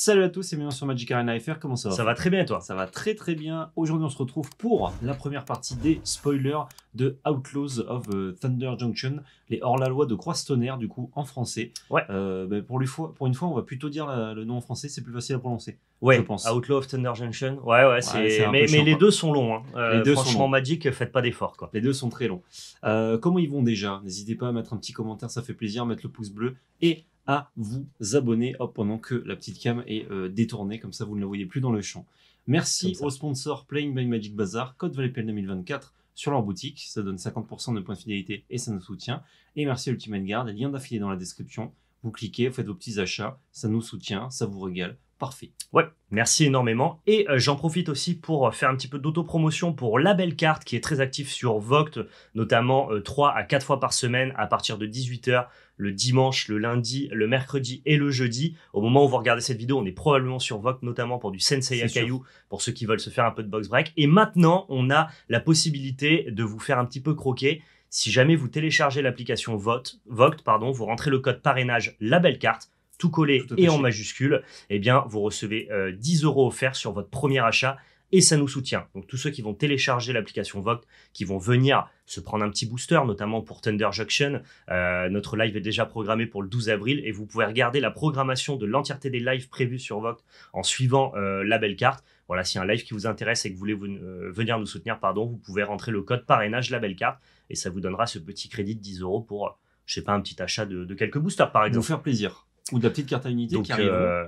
Salut à tous, c'est bienvenue sur Magic Arena FR, comment ça va Ça va très bien toi Ça va très très bien. Aujourd'hui on se retrouve pour la première partie des spoilers de Outlaws of euh, Thunder Junction, les hors-la-loi de Croix-Tonnerre du coup en français. Ouais. Euh, ben, pour, pour une fois on va plutôt dire le nom en français, c'est plus facile à prononcer. Ouais, je pense. Outlaw of Thunder Junction. Ouais, ouais, mais, les deux sont longs. Hein. les euh, deux franchement, sont Magic, faites pas d'efforts. Quoi. Les deux sont très longs. comment ils vont déjà N'hésitez pas à mettre un petit commentaire, ça fait plaisir, mettre le pouce bleu et à vous abonner pendant que la petite cam est euh, détournée, comme ça vous ne la voyez plus dans le champ. Merci au sponsor Playing by Magic Bazaar, code ValleyPL 2024 sur leur boutique, ça donne 50% de points de fidélité et ça nous soutient. Et merci à Ultimate Guard, lien d'affilée dans la description. Vous cliquez, vous faites vos petits achats, ça nous soutient, ça vous régale. Parfait. Ouais, merci énormément. Et euh, j'en profite aussi pour euh, faire un petit peu d'autopromotion pour La Belle Carte, qui est très active sur Voct, notamment 3 euh, à 4 fois par semaine à partir de 18h le dimanche, le lundi, le mercredi et le jeudi. Au moment où vous regardez cette vidéo, on est probablement sur Voct notamment pour du Sensei Akayu, pour ceux qui veulent se faire un peu de box break. Et maintenant, on a la possibilité de vous faire un petit peu croquer. Si jamais vous téléchargez l'application Voct, pardon, vous rentrez le code parrainage la belle carte tout collé et en majuscule, eh bien, vous recevez 10 euh, euros offerts sur votre premier achat et ça nous soutient. Donc tous ceux qui vont télécharger l'application Voct, qui vont venir se prendre un petit booster, notamment pour Thunder Junction, euh, notre live est déjà programmé pour le 12 avril et vous pouvez regarder la programmation de l'entièreté des lives prévus sur Voct en suivant euh, la belle carte. Voilà, si un live qui vous intéresse et que vous voulez venir nous soutenir, pardon, vous pouvez rentrer le code parrainage la belle carte et ça vous donnera ce petit crédit de 10 euros pour, je sais pas, un petit achat de, de quelques boosters par exemple. Vous faire plaisir ou de la petite carte à l'unité qui arrive euh,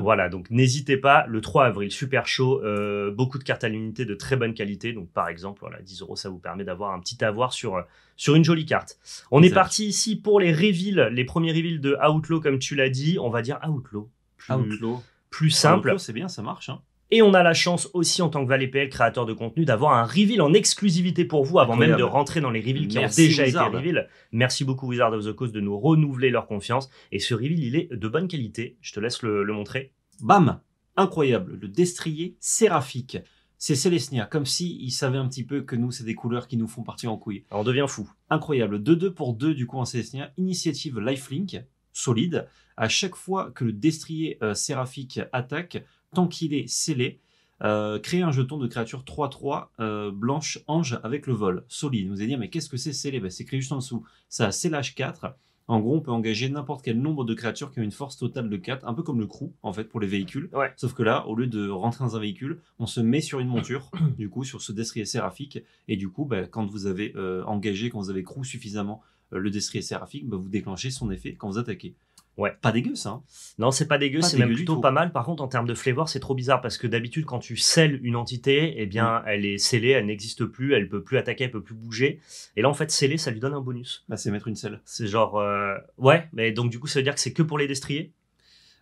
Voilà, donc n'hésitez pas, le 3 avril, super chaud, euh, beaucoup de cartes à l'unité de très bonne qualité. Donc par exemple, voilà, 10 euros, ça vous permet d'avoir un petit avoir sur, euh, sur une jolie carte. On est parti ici pour les reveals, les premiers reveals de Outlaw, comme tu l'as dit. On va dire Outlaw. Outlaw. Plus simple. Outlaw, c'est bien, ça marche. Hein. Et on a la chance aussi en tant que Valet créateur de contenu d'avoir un reveal en exclusivité pour vous avant même de rentrer dans les reveals qui ont déjà été reveals. Merci beaucoup Wizard of the Coast de nous renouveler leur confiance. Et ce reveal, il est de bonne qualité. Je te laisse le, montrer. Bam Incroyable, le destrier séraphique. C'est Celestia, comme si il savait un petit peu que nous, c'est des couleurs qui nous font partie en couille. Alors, on devient fou. Incroyable, 2-2 pour 2 du coup en Celestia, initiative Lifelink, solide. À chaque fois que le destrier euh, séraphique attaque, tant qu'il est scellé, euh, un jeton de créature 3-3 euh, blanche ange avec le vol. Solide. Vous allez dire, mais qu'est-ce que c'est scellé ben, C'est écrit juste en dessous. Ça a scellage 4. En gros, on peut engager n'importe quel nombre de créatures qui ont une force totale de 4, un peu comme le crew, en fait, pour les véhicules. Sauf que là, au lieu de rentrer dans un véhicule, on se met sur une monture, du coup, sur ce destrier séraphique. Et du coup, ben, quand vous avez euh, engagé, quand vous avez crew suffisamment euh, le destrier séraphique, ben, vous déclenchez son effet quand vous attaquez. Ouais. Pas dégueu ça. Hein. Non, c'est pas dégueu, c'est même plutôt pas mal. Par contre, en termes de flavor, c'est trop bizarre parce que d'habitude, quand tu scelles une entité, eh bien, mm. elle est scellée, elle n'existe plus, elle peut plus attaquer, elle peut plus bouger. Et là, en fait, scellée, ça lui donne un bonus. Bah, c'est mettre une selle. C'est genre, euh, ouais, mais donc du coup, ça veut dire que c'est que pour les destriers.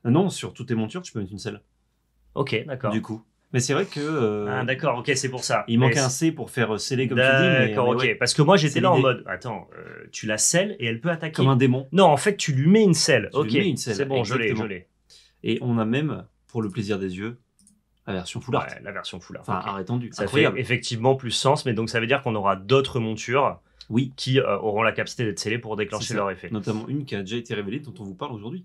Euh, non, sur toutes tes montures, tu peux mettre une selle. Ok, d'accord. Du coup, mais c'est vrai que. Euh, ah, d'accord, ok, c'est pour ça. Il manque un C pour faire euh, sceller comme tu dis. D'accord, ok. parce que moi, j'étais là en mode, attends, euh, tu la scelles et elle peut attaquer. Comme un démon. Non, en fait, tu lui mets une selle. Tu ok, c'est bon, je l'ai, je l'ai. Et on a même, pour le plaisir des yeux, la version full art. la version foulard, art. Enfin, Ça fait effectivement plus sens, mais donc ça veut dire qu'on aura d'autres montures oui. qui euh, auront la capacité d'être scellées pour déclencher leur effet. Notamment une qui a déjà été révélée, dont on vous parle aujourd'hui.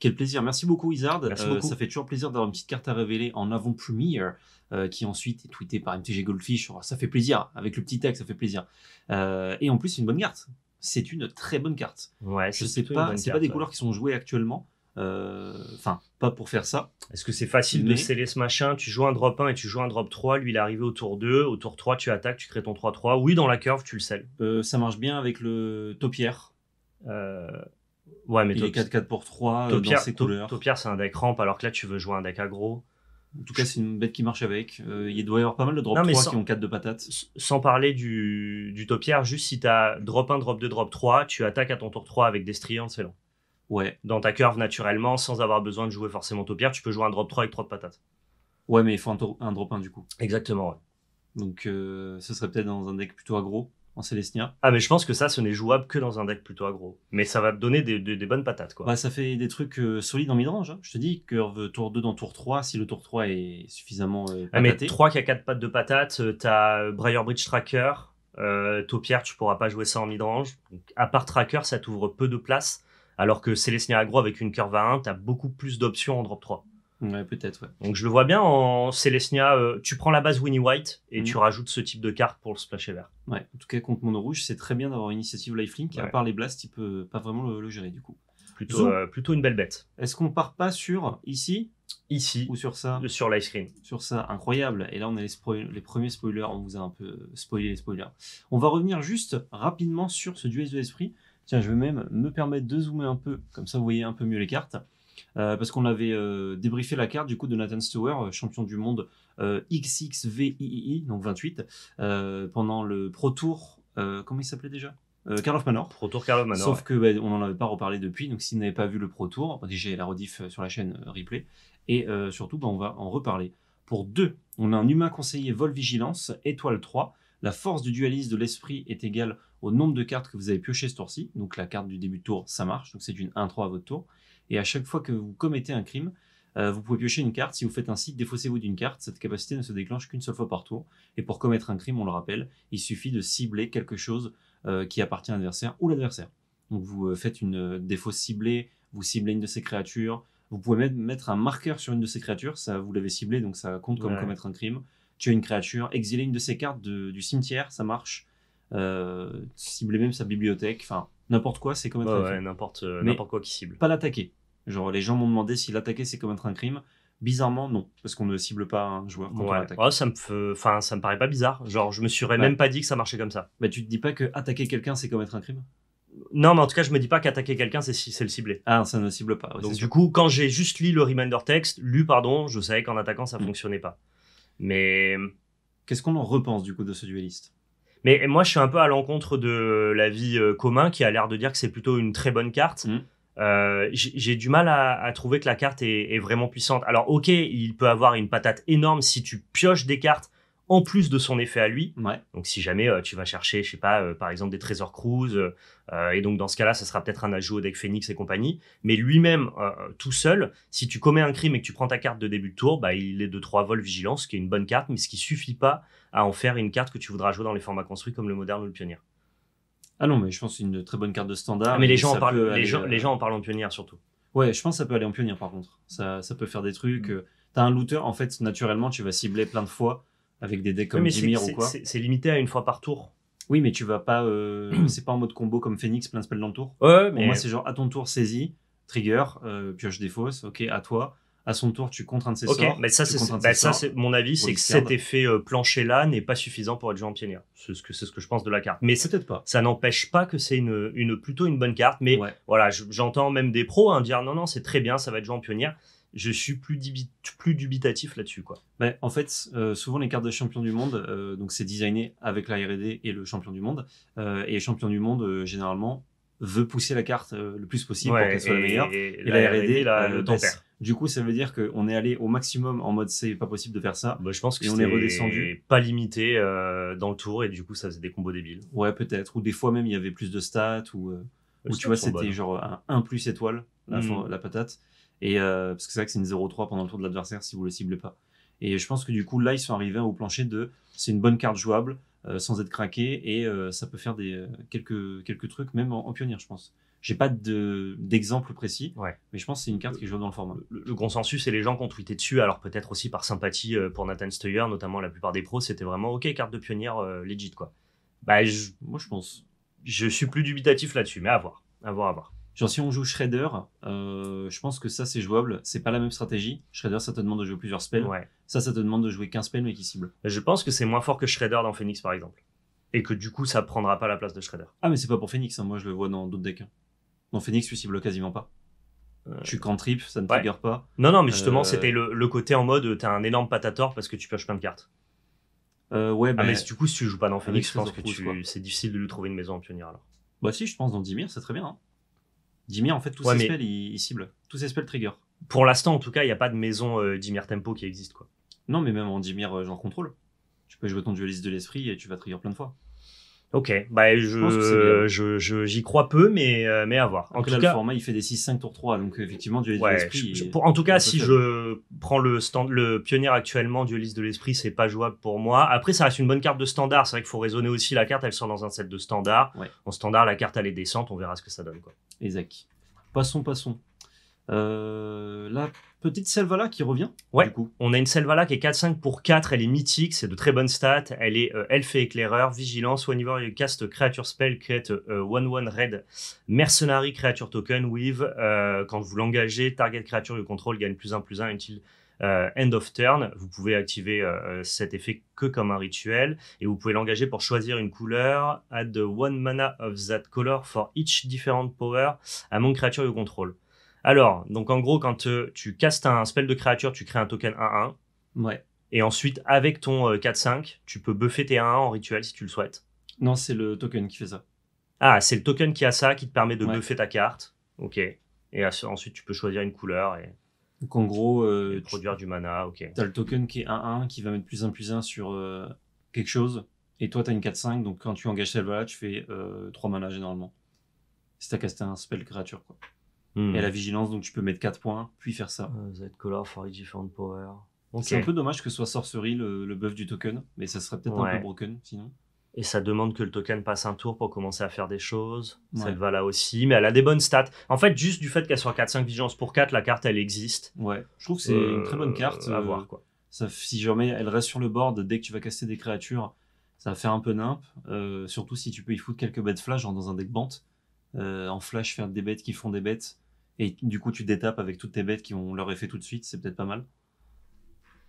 Quel plaisir. Merci beaucoup, Wizard. Euh, ça fait toujours plaisir d'avoir une petite carte à révéler en avant-première. Euh, qui ensuite est tweetée par MTG Goldfish. Oh, ça fait plaisir, avec le petit texte ça fait plaisir. et en plus, c'est une bonne carte. C'est une très bonne carte. Ouais, Je sais pas, c'est pas des couleurs qui sont jouées actuellement. Euh, enfin, pas pour faire ça. Est-ce que c'est facile de sceller ce machin Tu joues un drop 1 et tu joues un drop 3. Lui, il est arrivé au tour 2. Au tour 3, tu attaques, tu crées ton 3-3. Oui, dans la curve, tu le scelles euh, ça marche bien avec le topière euh, Ouais, mais il est 4-4 pour 3 dans ses couleurs. c'est un deck ramp, alors que là, tu veux jouer un deck aggro. En tout cas, c'est une bête qui marche avec. il doit y avoir pas mal de drop non, 3 qui ont 4 de patates. Sans parler du, du juste si tu as drop 1, drop 2, drop 3, tu attaques à ton tour 3 avec des striants, c'est long ouais. dans ta curve naturellement sans avoir besoin de jouer forcément taupière. Tu peux jouer un drop 3 avec 3 de patates. Ouais, mais il faut un, drop 1 du coup. Exactement, Donc euh, ce serait peut-être dans un deck plutôt aggro, en Célestia. Ah, mais je pense que ça, ce n'est jouable que dans un deck plutôt aggro. Mais ça va te donner des, bonnes patates, quoi. Bah, ça fait des trucs euh, solides en midrange. range hein. Je te dis, curve tour 2 dans tour 3, si le tour 3 est suffisamment. Euh, ah, mais 3 qui a 4 pattes de patates, t'as Briar Bridge Tracker. Euh, Taupière, tu pourras pas jouer ça en midrange. Donc, à part Tracker, ça t'ouvre peu de place. Alors que Célestia Agro, avec une curve à 1, tu as beaucoup plus d'options en drop 3. Ouais, peut-être, Donc je le vois bien en Célestia, euh, tu prends la base Winnie White et mm. tu rajoutes ce type de carte pour le splash vert. Ouais, en tout cas, contre Mono Rouge, c'est très bien d'avoir une initiative Lifelink. link À part les blasts, il peut pas vraiment le, gérer du coup. Euh, plutôt, une belle bête. Est-ce qu'on part pas sur ici Ici. Ou sur ça Sur l'ice cream. Sur ça, incroyable. Et là, on a les, premiers spoilers. On vous a un peu spoilé les spoilers. On va revenir juste rapidement sur ce duel de l'esprit Tiens, je vais même me permettre de zoomer un peu, comme ça vous voyez un peu mieux les cartes. Euh, parce qu'on avait euh, débriefé la carte du coup de Nathan Stower, euh, champion du monde euh, XXVII, donc 28, pendant le Pro Tour, comment il s'appelait déjà Karl Manor. Pro Tour of Manor. Sauf que bah, on n'en avait pas reparlé depuis, donc s'il n'avait pas vu le Pro Tour, j'ai la rediff sur la chaîne replay, et surtout bah, on va en reparler. Pour deux, on a un humain conseiller vol vigilance, étoile 3, la force du dualiste de l'esprit est égale au nombre de cartes que vous avez piochées ce tour-ci. Donc la carte du début de tour, ça marche. Donc c'est une 1-3 à votre tour. Et à chaque fois que vous commettez un crime, euh, vous pouvez piocher une carte. Si vous faites ainsi, défaussez-vous d'une carte. Cette capacité ne se déclenche qu'une seule fois par tour. Et pour commettre un crime, on le rappelle, il suffit de cibler quelque chose euh, qui appartient à l'adversaire ou l'adversaire. Donc vous euh, faites une défausse ciblée, vous ciblez une de ces créatures. Vous pouvez mettre un marqueur sur une de ces créatures. Ça, vous l'avez ciblé, donc ça compte comme commettre un crime tuer une créature, exiler une de ses cartes du cimetière, ça marche. Euh, cibler même sa bibliothèque, enfin n'importe quoi, c'est comme un crime. Euh, n'importe quoi qui cible. Pas l'attaquer. Genre les gens m'ont demandé si l'attaquer c'est commettre un crime. Bizarrement, non, parce qu'on ne cible pas un joueur ça me, fait... enfin, ça me paraît pas bizarre. Genre, je me serais bah même pas dit que ça marchait comme ça. Mais bah, tu te dis pas que attaquer quelqu'un c'est commettre un crime non, mais en tout cas, je me dis pas qu'attaquer quelqu'un, c'est le cibler. Ah, ça ne cible pas. du coup, quand j'ai juste lu le reminder texte, lu, pardon, je savais qu'en attaquant, ça fonctionnait pas. Mais qu'est-ce qu'on en repense du coup de ce dueliste Mais moi, je suis un peu à l'encontre de la vie euh, commun qui a l'air de dire que c'est plutôt une très bonne carte. Mm. Euh, j'ai du mal à, trouver que la carte est, vraiment puissante. Alors ok, il peut avoir une patate énorme si tu pioches des cartes en plus de son effet à lui. Ouais. Donc si jamais euh, tu vas chercher, je sais pas, euh, par exemple des trésors Cruise, euh, et donc dans ce cas-là, ça sera peut-être un ajout au deck Phoenix et compagnie, mais lui-même, tout seul, si tu commets un crime et que tu prends ta carte de début de tour, bah, il est de trois vols vigilance, ce qui est une bonne carte, mais ce qui suffit pas à en faire une carte que tu voudras jouer dans les formats construits comme le moderne ou le pionnier. Ah non, mais je pense une très bonne carte de standard. Ah, mais les gens, en parlent, les, gens, en parlent en pionnier surtout. Ouais, je pense ça peut aller en pionnier par contre. Ça, ça peut faire des trucs. Mm. T'as un looter, en fait, naturellement, tu vas cibler plein de fois avec des decks comme Dimir ou quoi. C'est limité à une fois par tour. Oui, mais tu vas pas. Euh, c'est pas en mode combo comme Phoenix, plein spell dans le tour. Ouais, mais. Pour moi, c'est genre à ton tour, saisie, trigger, euh, pioche des fausses, ok, à toi. À son tour, tu contraintes ses sorts. mais ça, bah, c'est mon avis, c'est que cet effet euh, plancher-là n'est pas suffisant pour être joué en pionnier. C'est ce, que, ce que je pense de la carte. Mais peut-être pas. Ça n'empêche pas que c'est une, une, plutôt une bonne carte. Mais voilà, j'entends même des pros hein, dire non, non, c'est très bien, ça va être joué en pionnier je suis plus, dubitatif là-dessus. quoi. mais bah, en fait, euh, souvent les cartes de champion du monde, euh, donc c'est designé avec la RD et le champion du monde. Euh, et champion du monde, généralement, veut pousser la carte le plus possible pour qu'elle soit la meilleure. Et, la, RD, le temps Du coup, ça veut dire qu'on est allé au maximum en mode c'est pas possible de faire ça. Bah, je pense et on est redescendu. Pas limité dans le tour et du coup, ça faisait des combos débiles. Ouais, peut-être. Ou des fois même, il y avait plus de stats. Ou, tu vois, c'était hein. genre un plus étoile, la mm. patate. Et, euh, parce que c'est vrai que c'est une 0-3 pendant le tour de l'adversaire si vous le ciblez pas. Et je pense que du coup, là, ils sont arrivés au plancher de c'est une bonne carte jouable, euh, sans être craqué, et euh, ça peut faire des, quelques, quelques trucs, même en, pionnière je pense. J'ai pas d'exemple précis, ouais. mais je pense que c'est une carte qui joue dans le format. Le, consensus et les gens qui ont tweeté dessus, alors peut-être aussi par sympathie pour Nathan Steyer, notamment la plupart des pros, c'était vraiment OK, carte de pionnière legit, quoi. Bah, moi, je pense. Je suis plus dubitatif là-dessus, mais à voir. À voir, à voir. Genre si on joue Shredder, euh, je pense que ça c'est jouable. C'est pas la même stratégie. Shredder, ça te demande de jouer plusieurs spells. Ouais. Ça, ça te demande de jouer 15 spells mais qui cible. Je pense que c'est moins fort que Shredder dans Phoenix par exemple. Et que du coup ça prendra pas la place de Shredder. Ah mais c'est pas pour Phoenix, hein. moi je le vois dans d'autres decks. Hein. Dans Phoenix, tu cibles quasiment pas. Euh... Tu trip, ça ne te pas. Non, non, mais justement, euh. c'était le, côté en mode t'as un énorme patator parce que tu pioches plein de cartes. Euh, ouais, ah, bah, mais du coup, si tu joues pas dans Phoenix, je pense que c'est difficile de lui trouver une maison en pionnier alors. Bah si, je pense dans Dimir, c'est très bien. Hein. Dimir, en fait, tous ses spells, il, cible. Tous ses spells trigger. Pour l'instant, en tout cas, il n'y a pas de maison euh, Dimir Tempo qui existe, quoi. Non, mais même en Dimir, j'en euh, genre contrôle. Tu peux jouer ton dueliste de l'esprit et tu vas trigger plein de fois. Ok, bah je j'y crois peu, mais euh, mais à voir. En, tout cas, le format il fait des 6-5 tours 3, donc effectivement du de l'esprit. en tout cas, si je prends le stand, le pionnier actuellement du liste de l'esprit, c'est pas jouable pour moi. Après, ça reste une bonne carte de standard. C'est vrai qu'il faut raisonner aussi. La carte, elle sort dans un set de standard. En standard, la carte elle est descente. On verra ce que ça donne quoi. Exact. Passons, passons. Euh, la petite Selvala qui revient. Ouais. Du coup. On a une Selvala qui est 4-5 pour 4. Elle est mythique, c'est de très bonnes stats. Elle est euh, éclaireur, vigilance, one you cast creature spell, create 1-1 euh, red mercenary creature token with. quand vous l'engagez, target creature you control gagne plus 1 plus 1 until end of turn. Vous pouvez activer cet effet que comme un rituel et vous pouvez l'engager pour choisir une couleur. Add one mana of that color for each different power mon creature you control. Alors, donc en gros, quand euh, tu castes un spell de créature, tu crées un token 1-1. Ouais. Et ensuite, avec ton 4-5, euh, tu peux buffer tes 1-1 en rituel si tu le souhaites. Non, c'est le token qui fait ça. Ah, c'est le token qui a ça, qui te permet de buffer ta carte. Ok. Et ensuite, tu peux choisir une couleur et. Donc gros. Euh, produire du mana, ok. T'as le token qui est 1-1, qui va mettre plus 1 plus 1 sur quelque chose. Et toi, t'as une 4-5, donc quand tu engages celle-là, tu fais 3 mana généralement. Si t'as casté un spell créature, quoi. Et la hmm. vigilance, donc tu peux mettre 4 points, puis faire ça. Euh, Z Color for different power. C'est un peu dommage que ce soit sorcery le, buff du token, mais ça serait peut-être un peu broken sinon. Et ça demande que le token passe un tour pour commencer à faire des choses. Ça va là aussi, mais elle a des bonnes stats. En fait, juste du fait qu'elle soit 4-5 vigilance pour 4, la carte elle existe. Ouais, je trouve que c'est une très bonne euh, carte. à euh, voir quoi. si jamais elle reste sur le board dès que tu vas casser des créatures, ça va faire un peu nimp. surtout si tu peux y foutre quelques bêtes flash, genre dans un deck bant. en flash, faire des bêtes qui font des bêtes et du coup tu détapes avec toutes tes bêtes qui ont leur effet tout de suite, c'est peut-être pas mal.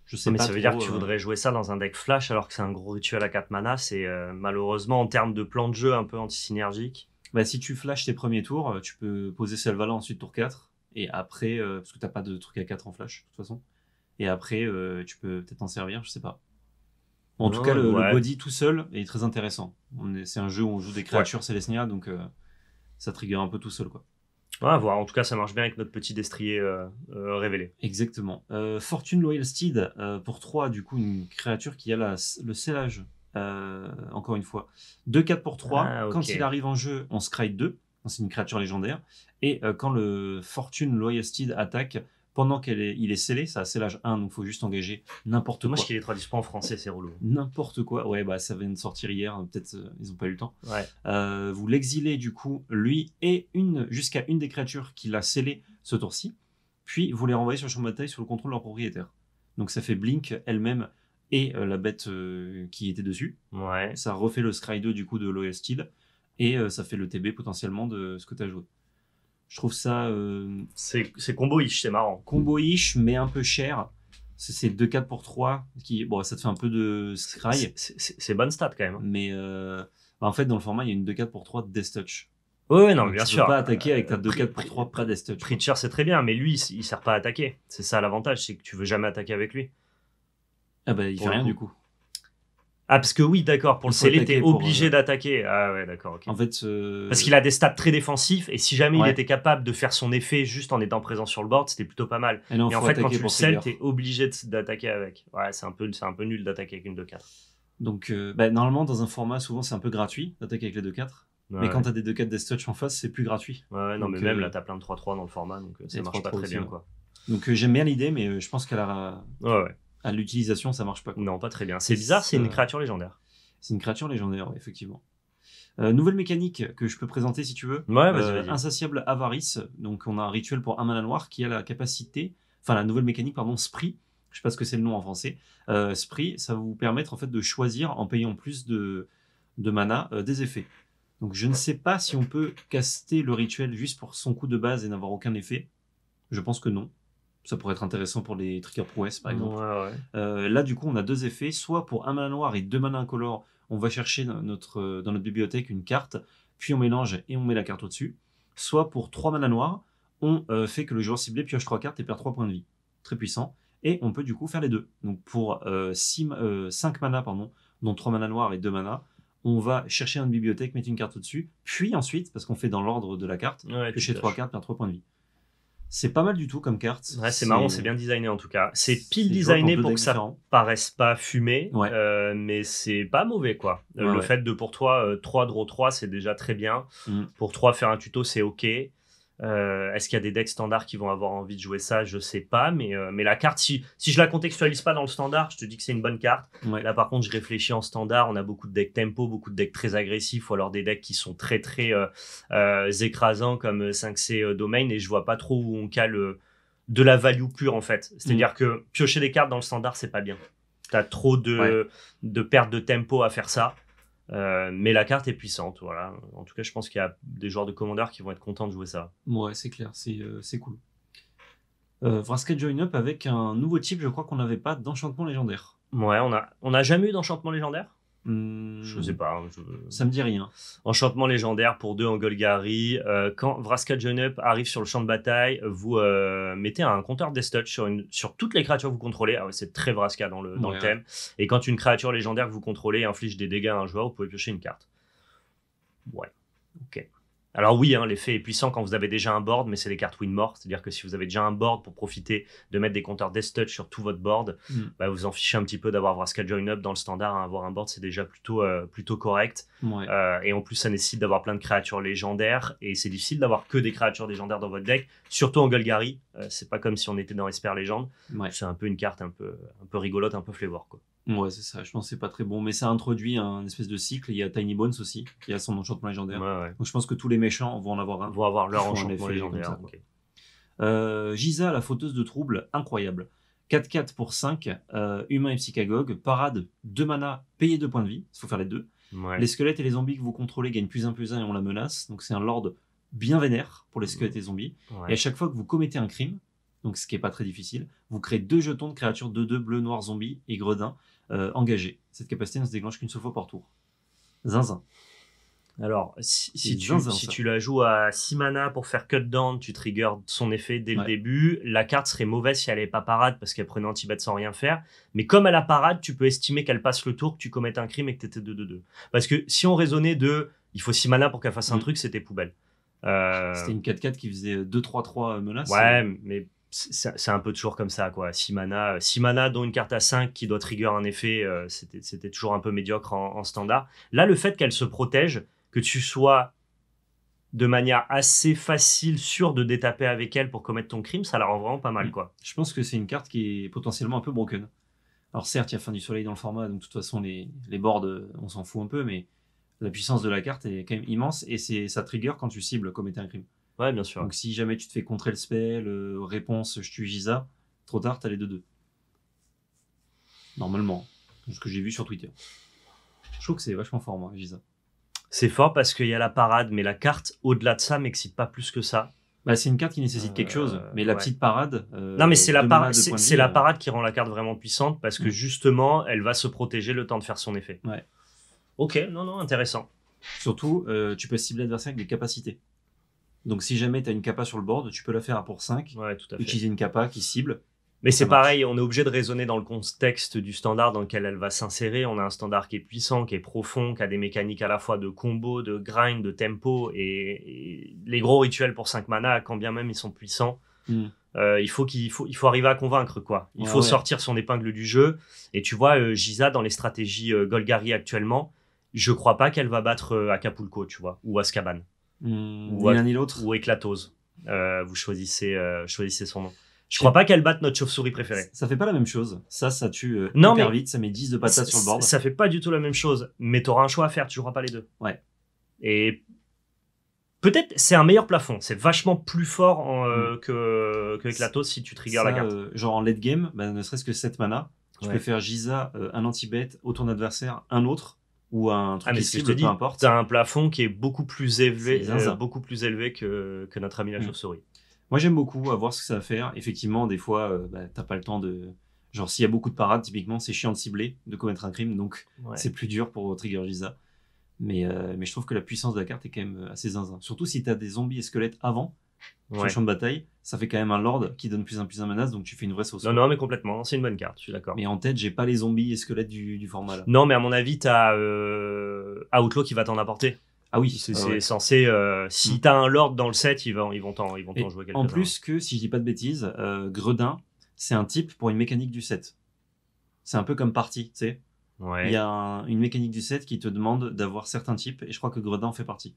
Je sais mais ça veut dire que tu euh, voudrais jouer ça dans un deck flash alors que c'est un gros rituel à 4 mana, c'est euh, malheureusement en termes de plan de jeu un peu antisynergique. Bah, si tu flash tes premiers tours, euh, tu peux poser Selvala ensuite tour 4, et après, parce que t'as pas de truc à 4 en flash de toute façon, et après tu peux peut-être en servir, je sais pas. En tout cas, le, body tout seul est très intéressant. C'est un jeu où on joue des créatures ouais. donc ça trigger un peu tout seul quoi. On va voir. En tout cas, ça marche bien avec notre petit destrier euh, euh, révélé. Exactement. Euh, Fortune Loyal Steed, pour 3, du coup, une créature qui a le scellage, encore une fois. 2-4 pour 3. Ah, quand il arrive en jeu, on scry 2. C'est une créature légendaire. Et quand le Fortune Loyal Steed attaque, pendant qu'il est, il est scellé, ça a l'âge 1, donc il faut juste engager n'importe quoi. Moi, je ne les traduis pas en français, c'est relou. N'importe quoi, ouais, bah ça vient de sortir hier, hein, peut-être euh, ils n'ont pas eu le temps. Euh, vous l'exilez du coup, lui et une jusqu'à une des créatures qu'il a scellé ce tour-ci, puis vous les renvoyez sur le champ de bataille sous le contrôle de leur propriétaire. Donc ça fait Blink elle-même et euh, la bête qui était dessus. Ouais. Ça refait le Scry 2 du coup de l'OS et ça fait le TB potentiellement de ce que tu as joué. Je trouve ça. Euh, c'est combo-ish, c'est marrant. Combo-ish, mais un peu cher. C'est 2-4 pour 3. Qui, bon, ça te fait un peu de scry. C'est bonne stat quand même. Mais euh, bah, en fait, dans le format, il y a une 2-4 pour 3 de Death Touch. ouais, non, bien sûr. Tu peux pas attaquer avec ta 2-4 pour 3 près Death Touch. Preacher, c'est très bien, mais lui, il sert pas à attaquer. C'est ça l'avantage, c'est que tu veux jamais attaquer avec lui. Ah bah, il fait rien du coup. Ah, parce que oui, d'accord, pour le CL, t'es obligé euh, d'attaquer. Ah ouais, d'accord, ok. En fait, Parce qu'il a des stats très défensifs, et si jamais il était capable de faire son effet juste en étant présent sur le board, c'était plutôt pas mal. Et, eh en fait, quand tu le tu t'es obligé d'attaquer avec. Ouais, c'est un, peu, un peu nul d'attaquer avec une 2-4. Donc, euh, bah, normalement, dans un format, souvent, c'est un peu gratuit d'attaquer avec les 2-4. mais quand t'as des 2-4 des Touch en face, c'est plus gratuit. Ouais, non, mais même euh, là, t'as plein de 3-3 dans le format, donc ça marche pas très bien, hein. quoi. Donc, j'aime bien l'idée, mais je pense qu'elle a. Ouais, ouais l'utilisation, ça marche pas. Non, pas très bien. C'est bizarre, c'est une euh, créature légendaire. C'est une créature légendaire, effectivement. Euh, nouvelle mécanique que je peux présenter si tu veux. Ouais, euh, Insatiable avarice. Donc on a un rituel pour un mana noir qui a la capacité, enfin la nouvelle mécanique pardon, spree. Je sais pas ce que c'est le nom en français. Euh, ça va vous permettre en fait de choisir en payant plus de de mana des effets. Donc je ne sais pas si on peut caster le rituel juste pour son coup de base et n'avoir aucun effet. Je pense que non. Ça pourrait être intéressant pour les trickers prouesses, par exemple. Euh, là, du coup, on a deux effets. Soit pour un mana noir et deux mana incolores, on va chercher dans notre, euh, dans notre bibliothèque une carte, puis on mélange et on met la carte au-dessus. Soit pour trois mana noirs, on euh, fait que le joueur ciblé pioche trois cartes et perd trois points de vie. Très puissant. Et on peut du coup faire les deux. Donc pour 5 mana, manas, pardon, dont trois manas noirs et deux mana, on va chercher une bibliothèque, mettre une carte au-dessus, puis ensuite, parce qu'on fait dans l'ordre de la carte, piocher trois cartes, perd trois points de vie. C'est pas mal du tout comme carte. Ouais, c'est marrant, c'est bien designé en tout cas. C'est pile designé pour, que ça ne paraisse pas fumé, euh, mais c'est pas mauvais quoi. Euh, le fait de pour toi 3 euh, draw 3, c'est déjà très bien. Mm. Pour 3 faire un tuto, c'est ok. Euh, est-ce qu'il y a des decks standards qui vont avoir envie de jouer ça Je sais pas, euh, mais, la carte, si, si je la contextualise pas dans le standard, je te dis que c'est une bonne carte. Là, par contre, je réfléchis en standard. On a beaucoup de decks tempo, beaucoup de decks très agressifs, ou alors des decks qui sont très très euh, écrasants comme 5C Domain, et je vois pas trop où on cale de la value pure en fait. C'est-à-dire mm. que piocher des cartes dans le standard, c'est pas bien. T'as trop de, de perte de tempo à faire ça. Euh, mais la carte est puissante, voilà. En tout cas, je pense qu'il y a des joueurs de commandeurs qui vont être contents de jouer ça. Ouais, c'est clair, c'est euh, cool. Euh, Join Up avec un nouveau type, je crois qu'on n'avait pas d'enchantement légendaire. Ouais, on a, on jamais eu d'enchantement légendaire Hmm. je sais pas. Hein, Ça me dit rien. Enchantement légendaire pour deux en Golgari. Euh, quand Vraska Junup arrive sur le champ de bataille, vous euh, mettez un compteur Death Touch sur, toutes les créatures que vous contrôlez. Ah c'est très Vraska dans le, thème. Et quand une créature légendaire que vous contrôlez inflige des dégâts à un joueur, vous pouvez piocher une carte. Ouais. Ok. Alors oui, hein, l'effet est puissant quand vous avez déjà un board, mais c'est les cartes win more. C'est-à-dire que si vous avez déjà un board pour profiter de mettre des compteurs Death Touch sur tout votre board, vous mm. bah, vous en fichez un petit peu d'avoir Vraska Join Up dans le standard. Hein. Avoir un board, c'est déjà plutôt, euh, plutôt correct. Euh, et en plus, ça nécessite d'avoir plein de créatures légendaires. Et c'est difficile d'avoir que des créatures légendaires dans votre deck, surtout en Golgari. Euh, c'est pas comme si on était dans Esper Légende. C'est un peu une carte un peu, un peu rigolote, un peu flavor. Quoi. Ouais, c'est ça. Je pense que c'est pas très bon. Mais ça introduit un espèce de cycle. Il y a Tiny Bones aussi, qui a son enchantement légendaire. Donc je pense que tous les méchants vont en avoir un. Vont avoir leur enchantement légendaire. Euh, Giza, la fauteuse de troubles, incroyable. 4-4 pour 5, euh, humain et psychagogue. Parade, 2 mana, payé 2 points de vie. Il faut faire les deux. Les squelettes et les zombies que vous contrôlez gagnent plus 1 plus 1 et on la menace. Donc c'est un lord bien vénère pour les squelettes et mmh. zombies. Et à chaque fois que vous commettez un crime, donc ce qui n'est pas très difficile, vous créez deux jetons de créatures 2-2 bleu, noir, zombie et gredin euh, engagée. Cette capacité ne se déclenche qu'une seule fois par tour. Zinzin. Alors, si, si tu, la joues à 6 mana pour faire cut down, tu triggers son effet dès le début. La carte serait mauvaise si elle est pas parade parce qu'elle prenait anti bet sans rien faire. Mais comme elle a parade, tu peux estimer qu'elle passe le tour, que tu commettes un crime et que tu étais 2-2-2. Parce que si on raisonnait de il faut 6 mana pour qu'elle fasse un mm. truc, c'était poubelle. C'était euh, une 4-4 qui faisait 2-3-3 menaces. Ouais, euh. mais c'est un peu toujours comme ça, quoi. 6 mana, euh, six mana dont une carte à 5 qui doit trigger un effet, euh, c'était toujours un peu médiocre en, standard. Là, le fait qu'elle se protège, que tu sois de manière assez facile, sûr de détaper avec elle pour commettre ton crime, ça la rend vraiment pas mal, mm. quoi. Je pense que c'est une carte qui est potentiellement un peu broken. Alors certes, il y a fin du soleil dans le format, donc de toute façon, les, les boards, euh, on s'en fout un peu, mais la puissance de la carte est quand même immense et c'est ça trigger quand tu cibles commettre un crime. Ouais, bien sûr. Donc si jamais tu te fais contrer le spell, euh, réponse je tue Giza, trop tard, t'as les deux deux. Normalement, ce que j'ai vu sur Twitter. Je trouve que c'est vachement fort, moi, Giza. C'est fort parce qu'il y a la parade, mais la carte, au-delà de ça, m'excite pas plus que ça. Bah, c'est une carte qui nécessite quelque chose, euh, mais la petite parade. Euh, non, mais c'est la, la parade qui rend la carte vraiment puissante parce que mm. justement, elle va se protéger le temps de faire son effet. Ouais. Ok, non, non, intéressant. Surtout, tu peux cibler l'adversaire avec des capacités. Donc si jamais tu as une capa sur le board, tu peux la faire à pour 5. Ouais, tout à fait. Utiliser une capa qui cible. Mais c'est pareil, on est obligé de raisonner dans le contexte du standard dans lequel elle va s'insérer. On a un standard qui est puissant, qui est profond, qui a des mécaniques à la fois de combo, de grind, de tempo. Et, les gros rituels pour 5 mana, quand bien même ils sont puissants, hmm. euh, il, faut qu'il faut, il faut arriver à convaincre. quoi. Il faut sortir son épingle du jeu. Et tu vois, euh, Giza, dans les stratégies euh, Golgari actuellement, je crois pas qu'elle va battre Acapulco, tu vois, ou Azkaban ni l'un ni l'autre. Ou éclatose. Euh, vous choisissez, euh, choisissez son nom. Je crois pas qu'elle batte notre chauve-souris préférée. Ça fait pas la même chose. Ça, ça tue euh, non, vite, ça met 10 de patates sur le bord. Ça fait pas du tout la même chose, mais t'auras un choix à faire, tu joueras pas les deux. Ouais. Et peut-être c'est un meilleur plafond, c'est vachement plus fort hmm. que, que si tu triggers la carte. genre en late game, bah, ne serait-ce que 7 mana, je peux faire Giza, un anti-bet, autour d'adversaire un autre, ou un truc ah, mais peu dis, importe. T'as un plafond qui est beaucoup plus élevé, euh, beaucoup plus élevé que, que notre ami la mm. chauve-souris. Moi, j'aime beaucoup voir ce que ça va faire. Effectivement, des fois, euh, bah, t'as pas le temps de. Genre, s'il y a beaucoup de parades, typiquement, c'est chiant de cibler, de commettre un crime, donc c'est plus dur pour Trigger Giza. Mais, euh, mais je trouve que la puissance de la carte est quand même assez zinzin. Surtout si t'as des zombies et squelettes avant, sur le champ de bataille, ça fait quand même un lord qui donne plus en plus un menace, donc tu fais une vraie sauce. Non, non, mais complètement, c'est une bonne carte, je suis d'accord. Mais en tête, j'ai pas les zombies et squelettes du, du format Non, mais à mon avis, t'as euh, Outlaw qui va t'en apporter. Ah oui, c'est ah censé. Euh, si mm. t'as un lord dans le set, ils vont, ils vont t'en, ils vont en jouer quelque En plus que, si je dis pas de bêtises, euh, Gredin, c'est un type pour une mécanique du set. C'est un peu comme partie, tu sais. Il y a une mécanique du set qui te demande d'avoir certains types, et je crois que Gredin en fait partie.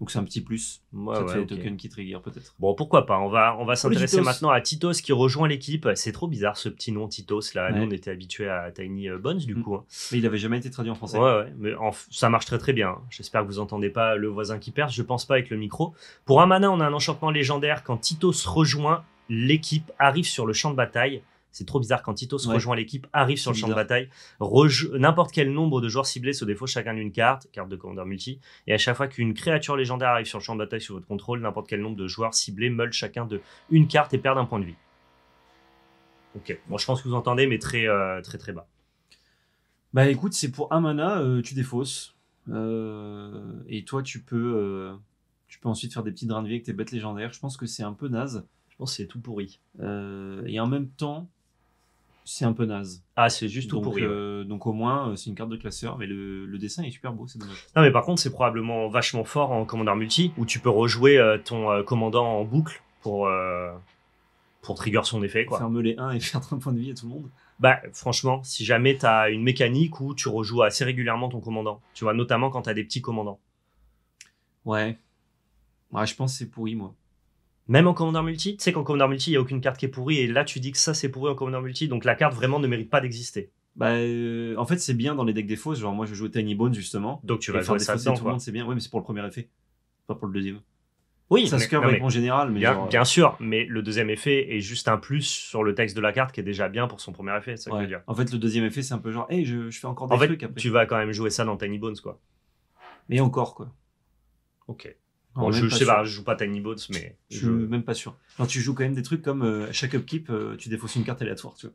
Donc c'est un petit plus. ça fait token qui trigger peut-être. Bon, pourquoi pas. On va, on va s'intéresser maintenant à Titos qui rejoint l'équipe. C'est trop bizarre ce petit nom Titos là. Nous on était habitués à Tiny euh, Bones du mm. coup. Hein. Mais il n'avait jamais été traduit en français. Ouais, Mais ça marche très très bien. Hein. J'espère que vous n'entendez pas le voisin qui perce. Je pense pas avec le micro. Pour Amana on a un enchantement légendaire. Quand Titos rejoint l'équipe, arrive sur le champ de bataille. C'est trop bizarre quand Tito se rejoint l'équipe, arrive sur le champ de bataille, n'importe quel nombre de joueurs ciblés se défaut chacun d'une carte, carte de commandeur multi, et à chaque fois qu'une créature légendaire arrive sur le champ de bataille sur votre contrôle, n'importe quel nombre de joueurs ciblés meulent chacun de une carte et perdent un point de vie. Ok, bon je pense que vous entendez, mais très euh, très très bas. Bah écoute, c'est pour un mana, euh, tu défausses. Euh, et toi, tu peux, peux ensuite faire des petits drains de vie avec tes bêtes légendaires. Je pense que c'est un peu naze. Je pense que c'est tout pourri. et en même temps, c'est un peu naze. Ah, c'est juste donc, pourri. Euh, donc au moins, euh, c'est une carte de classeur, mais le, dessin est super beau, c'est dommage. Non, mais par contre, c'est probablement vachement fort en commandant multi, où tu peux rejouer euh, ton commandant en boucle pour, pour trigger son effet. Quoi. Ferme les un et faire 30 points de vie à tout le monde. Bah, franchement, si jamais tu as une mécanique où tu rejoues assez régulièrement ton commandant, tu vois, notamment quand tu as des petits commandants. Ouais. Ouais, je pense que c'est pourri, moi. Même en commandeur multi, tu sais qu'en commandeur multi, il n'y a aucune carte qui est pourrie, et là tu dis que ça c'est pourri en commandeur multi, donc la carte vraiment ne mérite pas d'exister. Bah, euh, en fait, c'est bien dans les decks défauts, Genre, moi, je joue Tiny Bones justement. Donc, tu vas faire des ça tout le monde, c'est bien. Oui, mais c'est pour le premier effet, pas pour le deuxième. Oui, ça se curve en général. Euh, bien, sûr, mais le deuxième effet est juste un plus sur le texte de la carte qui est déjà bien pour son premier effet. Ça En fait, le deuxième effet, c'est un peu genre, hey, je, fais encore des en Tu vas quand même jouer ça dans Tiny Bones, quoi. Mais encore, quoi. Ok je, ne sais pas, je joue pas Tiny Boats, mais. Je suis même pas sûr. tu joues quand même des trucs comme euh, chaque upkeep, euh, tu défausses une carte aléatoire, tu vois.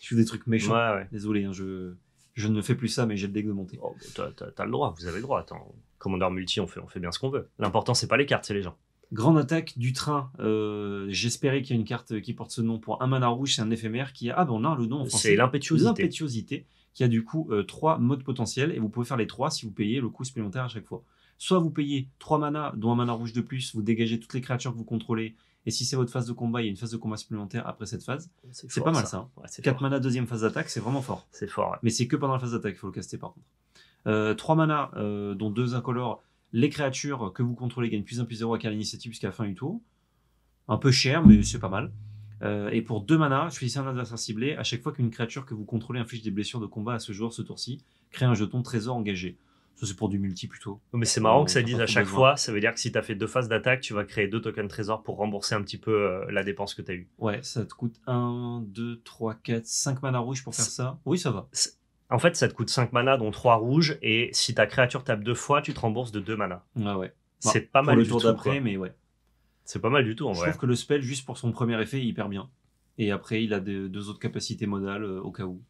Tu fais des trucs méchants. Désolé, hein, je, je ne fais plus ça, mais j'ai le deck de monter. Oh, bah, tu t'as, le droit, vous avez le droit. Attends, commandeur multi, on fait, on fait bien ce qu'on veut. L'important, c'est pas les cartes, c'est les gens. Grande attaque du train. Euh, j'espérais qu'il y a une carte qui porte ce nom pour un mana rouge, c'est un éphémère qui a. Ah ben bah, non, le nom en français. C'est l'impétuosité. L'impétuosité qui a du coup trois modes potentiels et vous pouvez faire les trois si vous payez le coût supplémentaire à chaque fois. Soit vous payez 3 mana, dont un mana rouge de plus, vous dégagez toutes les créatures que vous contrôlez, et si c'est votre phase de combat, il y a une phase de combat supplémentaire après cette phase. C'est pas mal ça. 4 hein. mana, deuxième phase d'attaque, c'est vraiment fort. C'est fort. Mais c'est que pendant la phase d'attaque, il faut le caster par contre. Euh, 3 mana, euh, dont 2 incolores, les créatures que vous contrôlez gagnent plus 1 plus 0 à l'initiative jusqu'à la fin du tour. Un peu cher, mais c'est pas mal. Euh, et pour 2 mana, choisissez un adversaire ciblé. À chaque fois qu'une créature que vous contrôlez inflige des blessures de combat à ce joueur ce tour-ci, crée un jeton trésor engagé. Ça, c'est pour du multi plutôt. Mais c'est marrant que ça dise à chaque fois. Ça veut dire que si tu as fait deux phases d'attaque, tu vas créer deux tokens trésor pour rembourser un petit peu euh, la dépense que tu as eue. Ouais, ça te coûte 1, 2, 3, 4, 5 manas rouges pour faire ça. Oui, ça va. En fait, ça te coûte 5 mana, dont 3 rouges. Et si ta créature tape deux fois, tu te rembourses de 2 mana. Ah ouais. C'est bah, pas mal du tout. d'après, mais ouais. C'est pas mal du tout en Je vrai. trouve que le spell, juste pour son premier effet, il hyper bien. Et après, il a deux autres capacités modales euh, au cas où.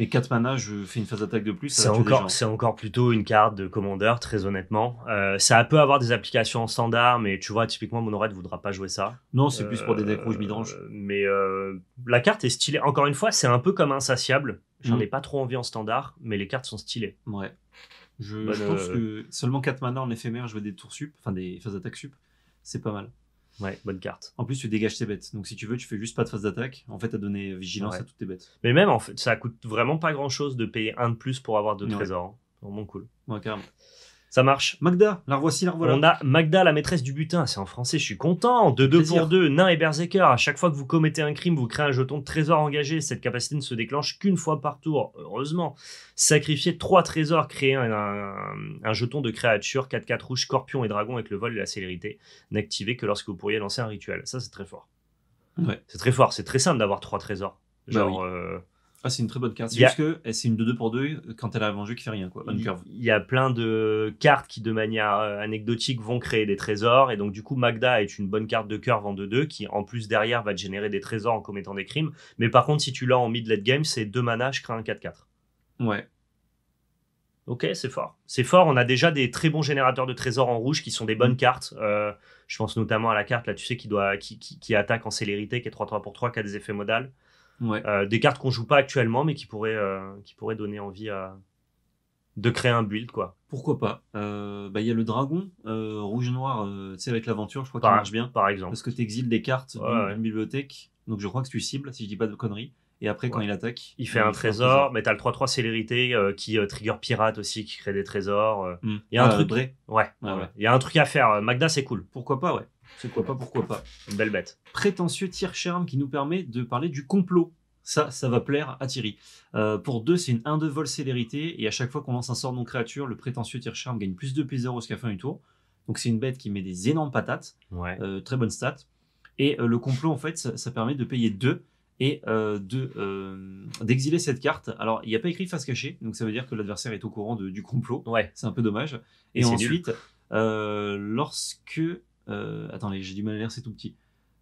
Et 4 mana, je fais une phase d'attaque de plus. C'est encore, plutôt une carte de commandeur, très honnêtement. Euh, ça peut avoir des applications en standard, mais tu vois, typiquement, mon ne voudra pas jouer ça. Non, c'est plus pour des decks rouges midrange. Euh, mais euh, la carte est stylée. Encore une fois, c'est un peu comme insatiable. J'en mm. ai pas trop envie en standard, mais les cartes sont stylées. Ouais. Je, bah, pense que seulement 4 mana en éphémère, je des tours sup, enfin des phases d'attaque sup, c'est pas mal. Ouais, bonne carte. En plus, tu dégages tes bêtes. Donc, si tu veux, tu fais juste pas de phase d'attaque. En fait, t'as donné vigilance à toutes tes bêtes. Mais même, en fait, ça coûte vraiment pas grand chose de payer un de plus pour avoir deux trésors. Hein. Vraiment cool. Ouais, carrément. Ça marche. Magda, la voici, la revoilà. On a Magda, la maîtresse du butin. C'est en français, je suis content. De deux pour deux, Nain et Berserker. À chaque fois que vous commettez un crime, vous créez un jeton de trésor engagé. Cette capacité ne se déclenche qu'une fois par tour. Heureusement. Sacrifier trois trésors, créer un, jeton de créature 4-4 rouge, scorpion et dragon avec le vol et la célérité. N'activé que lorsque vous pourriez lancer un rituel. Ça, c'est très fort. Ouais. C'est très fort. C'est très simple d'avoir trois trésors. Bah Genre. Euh, ah, c'est une très bonne carte. C'est juste que eh, c'est une de 2 pour 2 euh, quand elle a en jeu qui fait rien. Quoi. Il, y a plein de cartes qui, de manière euh, anecdotique, vont créer des trésors. Et donc, du coup, Magda est une bonne carte de curve en 2-2 qui, en plus, derrière, va te générer des trésors en commettant des crimes. Mais par contre, si tu l'as en mid-late game, c'est 2 mana, je crée un 4-4. Ouais. Ok, c'est fort. C'est fort. On a déjà des très bons générateurs de trésors en rouge qui sont des bonnes mm. cartes. Euh, je pense notamment à la carte là, tu sais, qui, doit, qui, attaque en célérité, qui est 3-3 pour 3, qui a des effets modales. Euh, des cartes qu'on joue pas actuellement, mais qui pourraient, euh, qui pourraient donner envie à, de créer un build, quoi. Pourquoi pas euh, bah, Il y a le dragon rouge-noir, tu sais, avec l'aventure, je crois qu'il marche bien. Par exemple. Parce que tu exiles des cartes ouais, une bibliothèque, donc je crois que tu cibles, si je dis pas de conneries. Et après, quand il attaque. Il fait un, trésor, mais t'as le 3-3 célérité qui trigger pirate aussi, qui crée des trésors. Il un truc. Ouais, Il y a un truc à faire. Magda, c'est cool. Pourquoi pas, ouais. C'est quoi pas, pourquoi pas. Une belle bête. Prétentieux tir charme qui nous permet de parler du complot. Ça, ça va plaire à Thierry. Euh, pour deux, c'est une 1 de vol célérité. Et à chaque fois qu'on lance un sort non créature, le prétentieux tir charme gagne plus de P0 jusqu'à fin du tour. Donc c'est une bête qui met des énormes patates. Ouais. Euh, très bonne stat. Et euh, le complot, en fait, ça, permet de payer 2 et de d'exiler cette carte. Alors, il n'y a pas écrit face cachée, donc ça veut dire que l'adversaire est au courant du complot. Ouais. C'est un peu dommage. Et, et ensuite, lorsque euh, attendez, j'ai du mal à lire, c'est tout petit.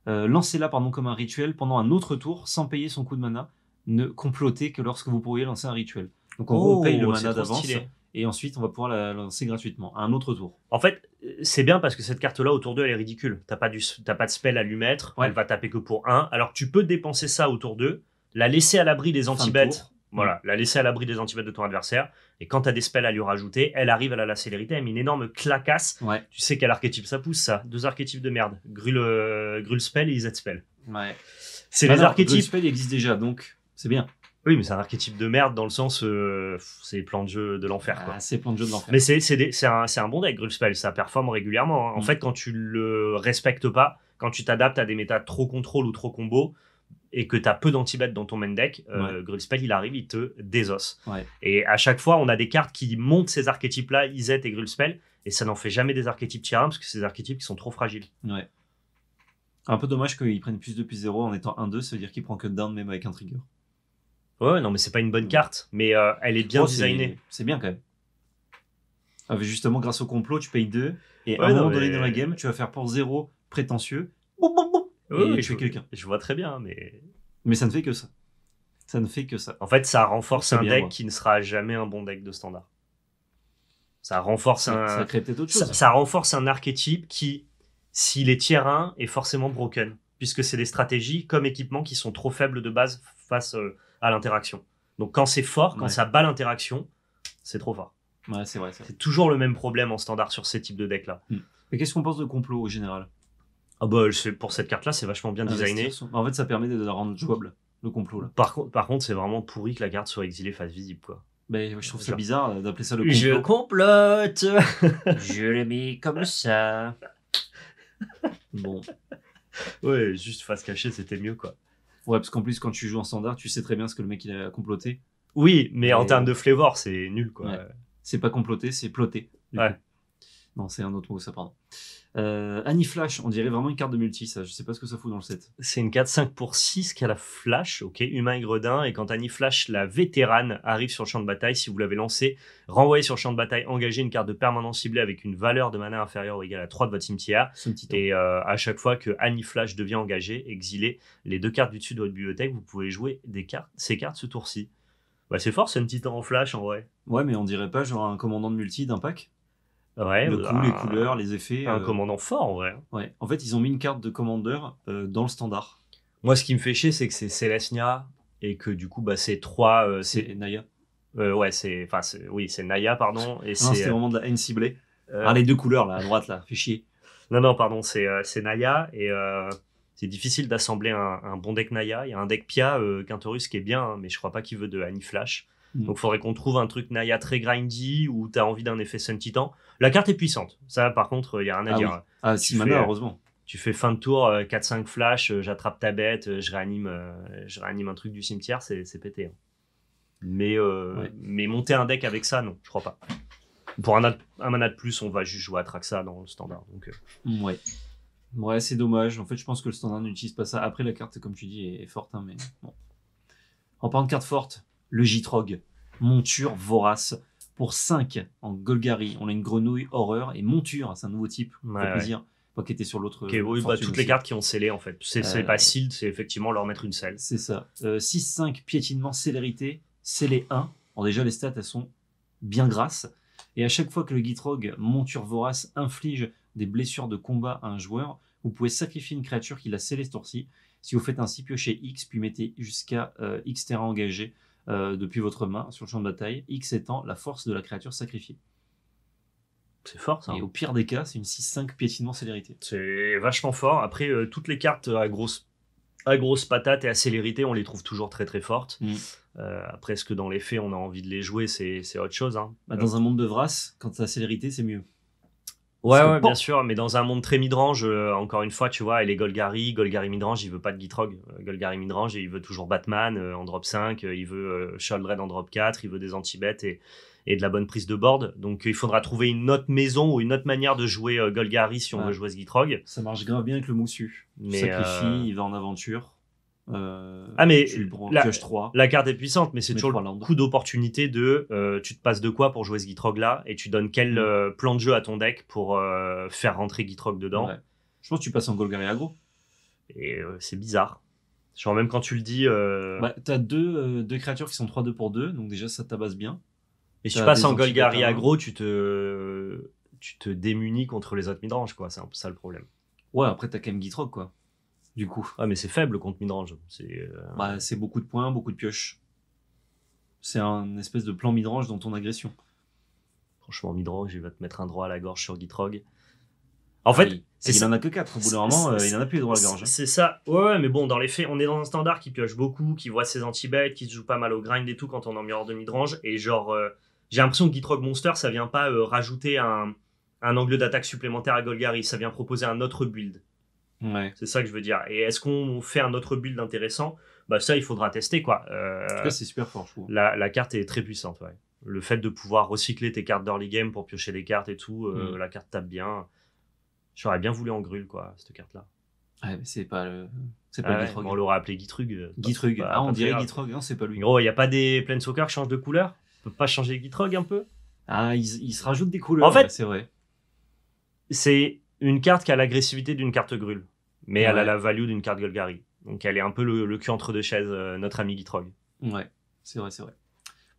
Euh, lancez-la pardon, comme un rituel pendant un autre tour sans payer son coup de mana. Ne complotez que lorsque vous pourriez lancer un rituel. Donc en gros, on paye le oh, mana d'avance et ensuite on va pouvoir la lancer gratuitement un autre tour. En fait, c'est bien parce que cette carte-là autour d'eux elle est ridicule. T'as pas, du, pas de spell à lui mettre, elle va taper que pour 1. Alors tu peux dépenser ça autour d'eux, la laisser à l'abri des anti-bêtes voilà, mm. la laisser à l'abri des antipodes de ton adversaire. Et quand tu as des spells à lui rajouter, elle arrive, à la célérité, elle met une énorme clacasse. Tu sais quel archétype ça pousse, ça Deux archétypes de merde. Grul, euh, spell et Izet spell. Ouais. C'est bah les archétypes. Grul spell existe déjà, donc c'est bien. Oui, mais c'est un archétype de merde dans le sens, euh, c'est plan de jeu de l'enfer. Ah, c'est plan de jeu de l'enfer. Mais c'est un, un, bon deck, Spell, ça performe régulièrement. En mm. fait, quand tu le respectes pas, quand tu t'adaptes à des méta trop contrôle ou trop combo, et que tu as peu d'antibêtes dans ton main deck, euh, il arrive, il te désosse. Et à chaque fois, on a des cartes qui montent ces archétypes-là, Izet et Spell, et ça n'en fait jamais des archétypes tier 1 parce que ces archétypes qui sont trop fragiles. Ouais. Un peu dommage qu'ils prennent plus 2 plus 0 en étant 1-2, ça veut dire qu'il prend que down même avec un trigger. Ouais, non, mais c'est pas une bonne carte, mais euh, elle est bien designée. C'est bien quand même. Ah, justement, grâce au complot, tu payes 2, et à un moment dans la game, tu vas faire pour 0 prétentieux, oui, quelqu'un. Je vois très bien, mais. Mais ça ne fait que ça. Ça ne fait que ça. En fait, ça renforce un deck qui ne sera jamais un bon deck de standard. Ça renforce un. Ça chose. Ça, renforce un archétype qui, s'il est tier 1, est forcément broken. Puisque c'est des stratégies comme équipement qui sont trop faibles de base face euh, à l'interaction. Donc quand c'est fort, quand ça bat l'interaction, c'est trop fort. Ouais, c'est vrai. C'est toujours le même problème en standard sur ces types de decks-là. Hmm. Mais qu'est-ce qu'on pense de complot au général ah bah, pour cette carte-là, c'est vachement bien ah, designé. En fait, ça permet de la rendre jouable, le complot. Là. Par, contre, par contre, c'est vraiment pourri que la carte soit exilée face visible, quoi. Mais bah, je trouve ça bizarre d'appeler ça le complot. Je complote Je l'ai mis comme ça. bon. Ouais, juste face cachée, c'était mieux, quoi. Ouais, parce qu'en plus, quand tu joues en standard, tu sais très bien ce que le mec il a comploté. Oui, mais en termes de flavor, c'est nul, quoi. C'est pas comploté, c'est ploté. Ouais. Non, c'est un autre mot, ça, pardon. Euh, Annie Flash, on dirait vraiment une carte de multi, ça. Je sais pas ce que ça fout dans le set. C'est une carte 5 pour 6 qui a la Flash, ok, humain et gredin. Et quand Annie Flash, la vétérane, arrive sur le champ de bataille, si vous l'avez lancée, renvoyez sur le champ de bataille, engagez une carte de permanence ciblée avec une valeur de mana inférieure ou égale à 3 de votre cimetière. Et euh, à chaque fois que Annie Flash devient engagée, exilée, les deux cartes du dessus de votre bibliothèque, vous pouvez jouer des cartes, ces cartes ce tour-ci. Bah, c'est fort, c'est un titan en Flash en vrai. Ouais, mais on dirait pas genre un commandant de multi d'un pack le bah, coup, les couleurs, les effets. Un euh, commandant fort, en vrai. Ouais. En fait, ils ont mis une carte de commandeur euh, dans le standard. Moi, ce qui me fait chier, c'est que c'est Celestia et que du coup, bah, c'est trois. Euh, c'est Naya. ouais, c'est. Enfin, oui, c'est Naya, pardon. Ah, et c'est vraiment de la haine ciblée. Ah, les deux couleurs, là, à droite, là, fait chier. Non, non, pardon, c'est Naya et. C'est difficile d'assembler un, bon deck Naya. Il y a un deck Pia, Quintorus, qui est bien, hein, mais je crois pas qu'il veut de Annie Flash. Mm. Donc, il faudrait qu'on trouve un truc Naya très grindy ou tu as envie d'un effet Sun Titan. La carte est puissante. Ça, par contre, il euh, y a rien à ah dire. Ah, si, malheureusement heureusement. Tu fais fin de tour, 4-5 euh, flash, euh, j'attrape ta bête, je réanime, je réanime un truc du cimetière, c'est pété. Hein. Mais, mais monter un deck avec ça, non, je crois pas. Pour un, un mana de plus, on va juste jouer à Traxa dans le standard. Donc, mm, Ouais. Ouais, c'est dommage. En fait, je pense que le standard n'utilise pas ça. Après, la carte, comme tu dis, est, forte. Hein, mais En parlant de carte forte, le gitrog, monture vorace. Pour 5 en Golgari, on a une grenouille horreur et monture, c'est un nouveau type, ouais, plaisir. qui était sur l'autre. Bah, toutes les cartes qui ont scellé en fait. C'est euh, pas sealed, c'est effectivement leur mettre une selle. C'est ça. 6-5, euh, piétinement, célérité, scellé 1. Alors déjà, les stats, elles sont bien grasses. Et à chaque fois que le Gitrog, monture vorace, inflige des blessures de combat à un joueur, vous pouvez sacrifier une créature qui l'a scellé ce tour-ci. Si vous faites ainsi, piochez X, puis mettez jusqu'à euh, X terrain engagé euh, depuis votre main sur le champ de bataille, X étant la force de la créature sacrifiée. C'est fort ça. Et hein. au pire des cas, c'est une 6-5 piétinement célérité. C'est vachement fort. Après, euh, toutes les cartes à grosse, à grosse patate et à célérité, on les trouve toujours très très fortes. Mm. Euh, après, ce que dans les faits, on a envie de les jouer C'est autre chose. Hein. Bah, dans un monde de Vras, quand à célérité, c'est mieux. Ouais, ouais bien sûr, mais dans un monde très midrange, euh, encore une fois, tu vois, il est Golgari, Golgari midrange, il veut pas de Gitrog. Euh, Golgari midrange, il veut toujours Batman euh, en drop 5, il veut Sholdred en drop 4, il veut des anti-bêtes et, et de la bonne prise de board. Donc il faudra trouver une autre maison ou une autre manière de jouer Golgari si on veut jouer ce Gitrog. Ça marche grave bien avec le moussu. Mais, Sacrifie, il va en aventure. Euh, ah mais la, carte est puissante, mais c'est toujours le d'opportunités coup d'opportunité de euh, tu te passes de quoi pour jouer ce Gitrog là et tu donnes quel mm. euh, plan de jeu à ton deck pour faire rentrer Gitrog dedans. Je pense tu passes en Golgari aggro. Et c'est bizarre. Genre même quand tu le dis... Bah, t'as deux, deux créatures qui sont 3-2 pour 2, donc déjà ça tabasse bien. Et si tu passes en Golgari hein. aggro, tu te, tu te démunis contre les autres midrange, quoi. C'est un ça le problème. Ouais, après t'as quand même Gitrog, quoi du coup. Ah, mais c'est faible contre midrange. Euh, bah, c'est beaucoup de points, beaucoup de pioches. C'est un espèce de plan midrange dans ton agression. Franchement, midrange, il va te mettre un droit à la gorge sur Gitrog. En ah, fait, euh, il, en a que 4. Au bout il n'en a plus les droits à la gorge. Hein. C'est ça. Ouais, mais bon, dans les faits, on est dans un standard qui pioche beaucoup, qui voit ses anti qui se joue pas mal au grind et tout quand on est en miroir de midrange. Et genre, euh, j'ai l'impression que Gitrog Monster, ça vient pas rajouter un, un angle d'attaque supplémentaire à Golgari, ça vient proposer un autre build. C'est ça que je veux dire. Et est-ce qu'on fait un autre build intéressant bah ça, il faudra tester quoi. Euh, c'est super fort, je trouve. La, carte est très puissante, ouais. Le fait de pouvoir recycler tes cartes d'early game pour piocher des cartes et tout, euh, mm. la carte tape bien. J'aurais bien voulu en grûle quoi, cette carte-là. mais c'est pas le. C'est ah pas on l'aurait appelé Gitrug. Gitrug. Bah, ah, on dirait Gitrug, non, hein, c'est pas lui. Gros, il n'y a pas des soccer qui changent de couleur On peut pas changer Gitrug un peu Ah, ils, se rajoutent des couleurs. En fait, c'est vrai. C'est une carte qui a l'agressivité d'une carte grulle, mais elle a la value d'une carte Golgari. Donc elle est un peu le, cul entre deux chaises, euh, notre ami Gitrog. Ouais, c'est vrai, c'est vrai.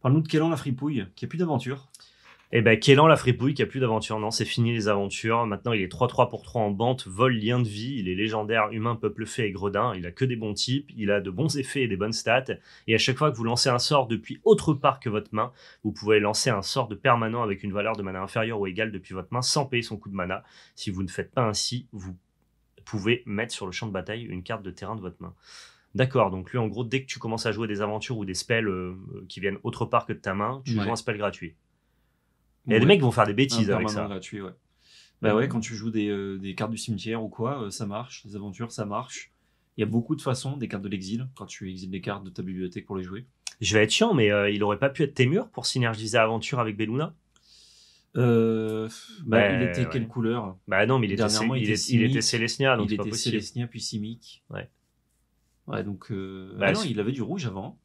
Parle-nous de an la fripouille, qui a plus d'aventure. Et eh ben Kélan, la fripouille, qui a plus d'aventure. Non, c'est fini les aventures. Maintenant, il est 3-3 pour 3 en bande, vol, lien de vie. Il est légendaire, humain, peuple fait et gredin. Il a que des bons types. Il a de bons effets et des bonnes stats. Et à chaque fois que vous lancez un sort depuis autre part que votre main, vous pouvez lancer un sort de permanent avec une valeur de mana inférieure ou égale depuis votre main sans payer son coût de mana. Si vous ne faites pas ainsi, vous pouvez mettre sur le champ de bataille une carte de terrain de votre main. D'accord, donc lui en gros, dès que tu commences à jouer des aventures ou des spells euh, euh, qui viennent autre part que de ta main, tu joues un spell gratuit. Et les mecs vont faire des bêtises avec ça. ouais. Bah ouais, quand tu joues des, euh, des cartes du cimetière ou quoi, euh, ça marche. Les aventures, ça marche. Il y a beaucoup de façons, des cartes de l'exil, quand tu exiles des cartes de ta bibliothèque pour les jouer. Je vais être chiant, mais euh, il aurait pas pu être Témur pour synergiser aventure avec Belluna bah, bah, Il était quelle couleur Bah non, mais il était, il, était, donc il était puis Simic. Ouais. Ouais, donc. Bah, ah non, il avait du rouge avant.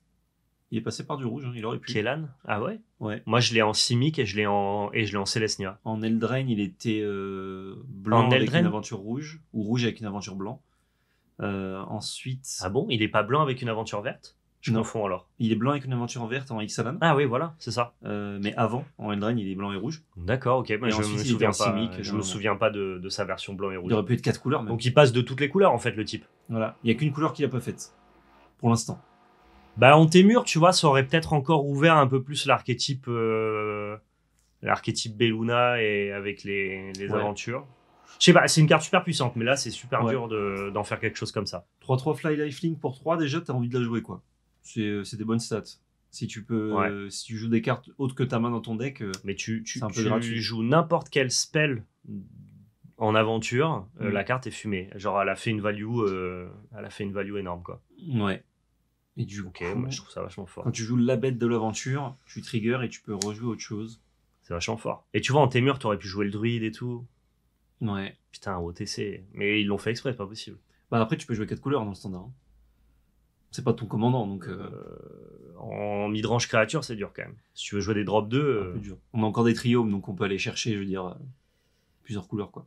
Il est passé par du rouge, hein. il aurait pu. Kélan Ah ouais Ouais. Moi, je l'ai en Simic et je l'ai en, et je l'ai en Célestia. En Eldraine, il était euh, blanc avec une aventure rouge, ou rouge avec une aventure blanc. Euh, ensuite. Ah bon Il est pas blanc avec une aventure verte je n'en fous alors. Il est blanc avec une aventure verte en Ixalan. Ah oui, voilà, c'est ça. Euh, mais avant, en Eldraine, il est blanc et rouge. D'accord, ok. et je ensuite, me souviens pas, Simic, je me souviens pas de, sa version blanc et rouge. Il aurait pu être quatre couleurs. Donc il passe de toutes les couleurs en fait, le type. Voilà. Il y a qu'une couleur qu'il a pas faite pour l'instant. Bah, en témur, tu vois, ça aurait peut-être encore ouvert un peu plus l'archétype euh, l'archétype Belluna et avec les, aventures. Je sais pas, c'est une carte super puissante, mais là, c'est super dur d'en faire quelque chose comme ça. 3-3 Fly Lifelink pour 3, déjà, t'as envie de la jouer, quoi. C'est euh, des bonnes stats. Si tu peux, euh, si tu joues des cartes autres que ta main dans ton deck, mais tu, tu, tu joues n'importe quel spell en aventure, mm. la carte est fumée. Genre, elle a fait une value, elle a fait une value énorme, quoi. Ouais. Et du bah, je trouve ça vachement fort. Quand tu joues la bête de l'aventure, tu triggers et tu peux rejouer autre chose. C'est vachement fort. Et tu vois, en Témur, aurais pu jouer le druide et tout. Ouais. Putain, OTC. Mais ils l'ont fait exprès, pas possible. Bah après, tu peux jouer quatre couleurs dans le standard. Hein. C'est pas ton commandant, donc. Euh, euh, en midrange créature, c'est dur quand même. Si tu veux jouer des drops 2. Euh, on a encore des triomes, donc on peut aller chercher, je veux dire, plusieurs couleurs, quoi.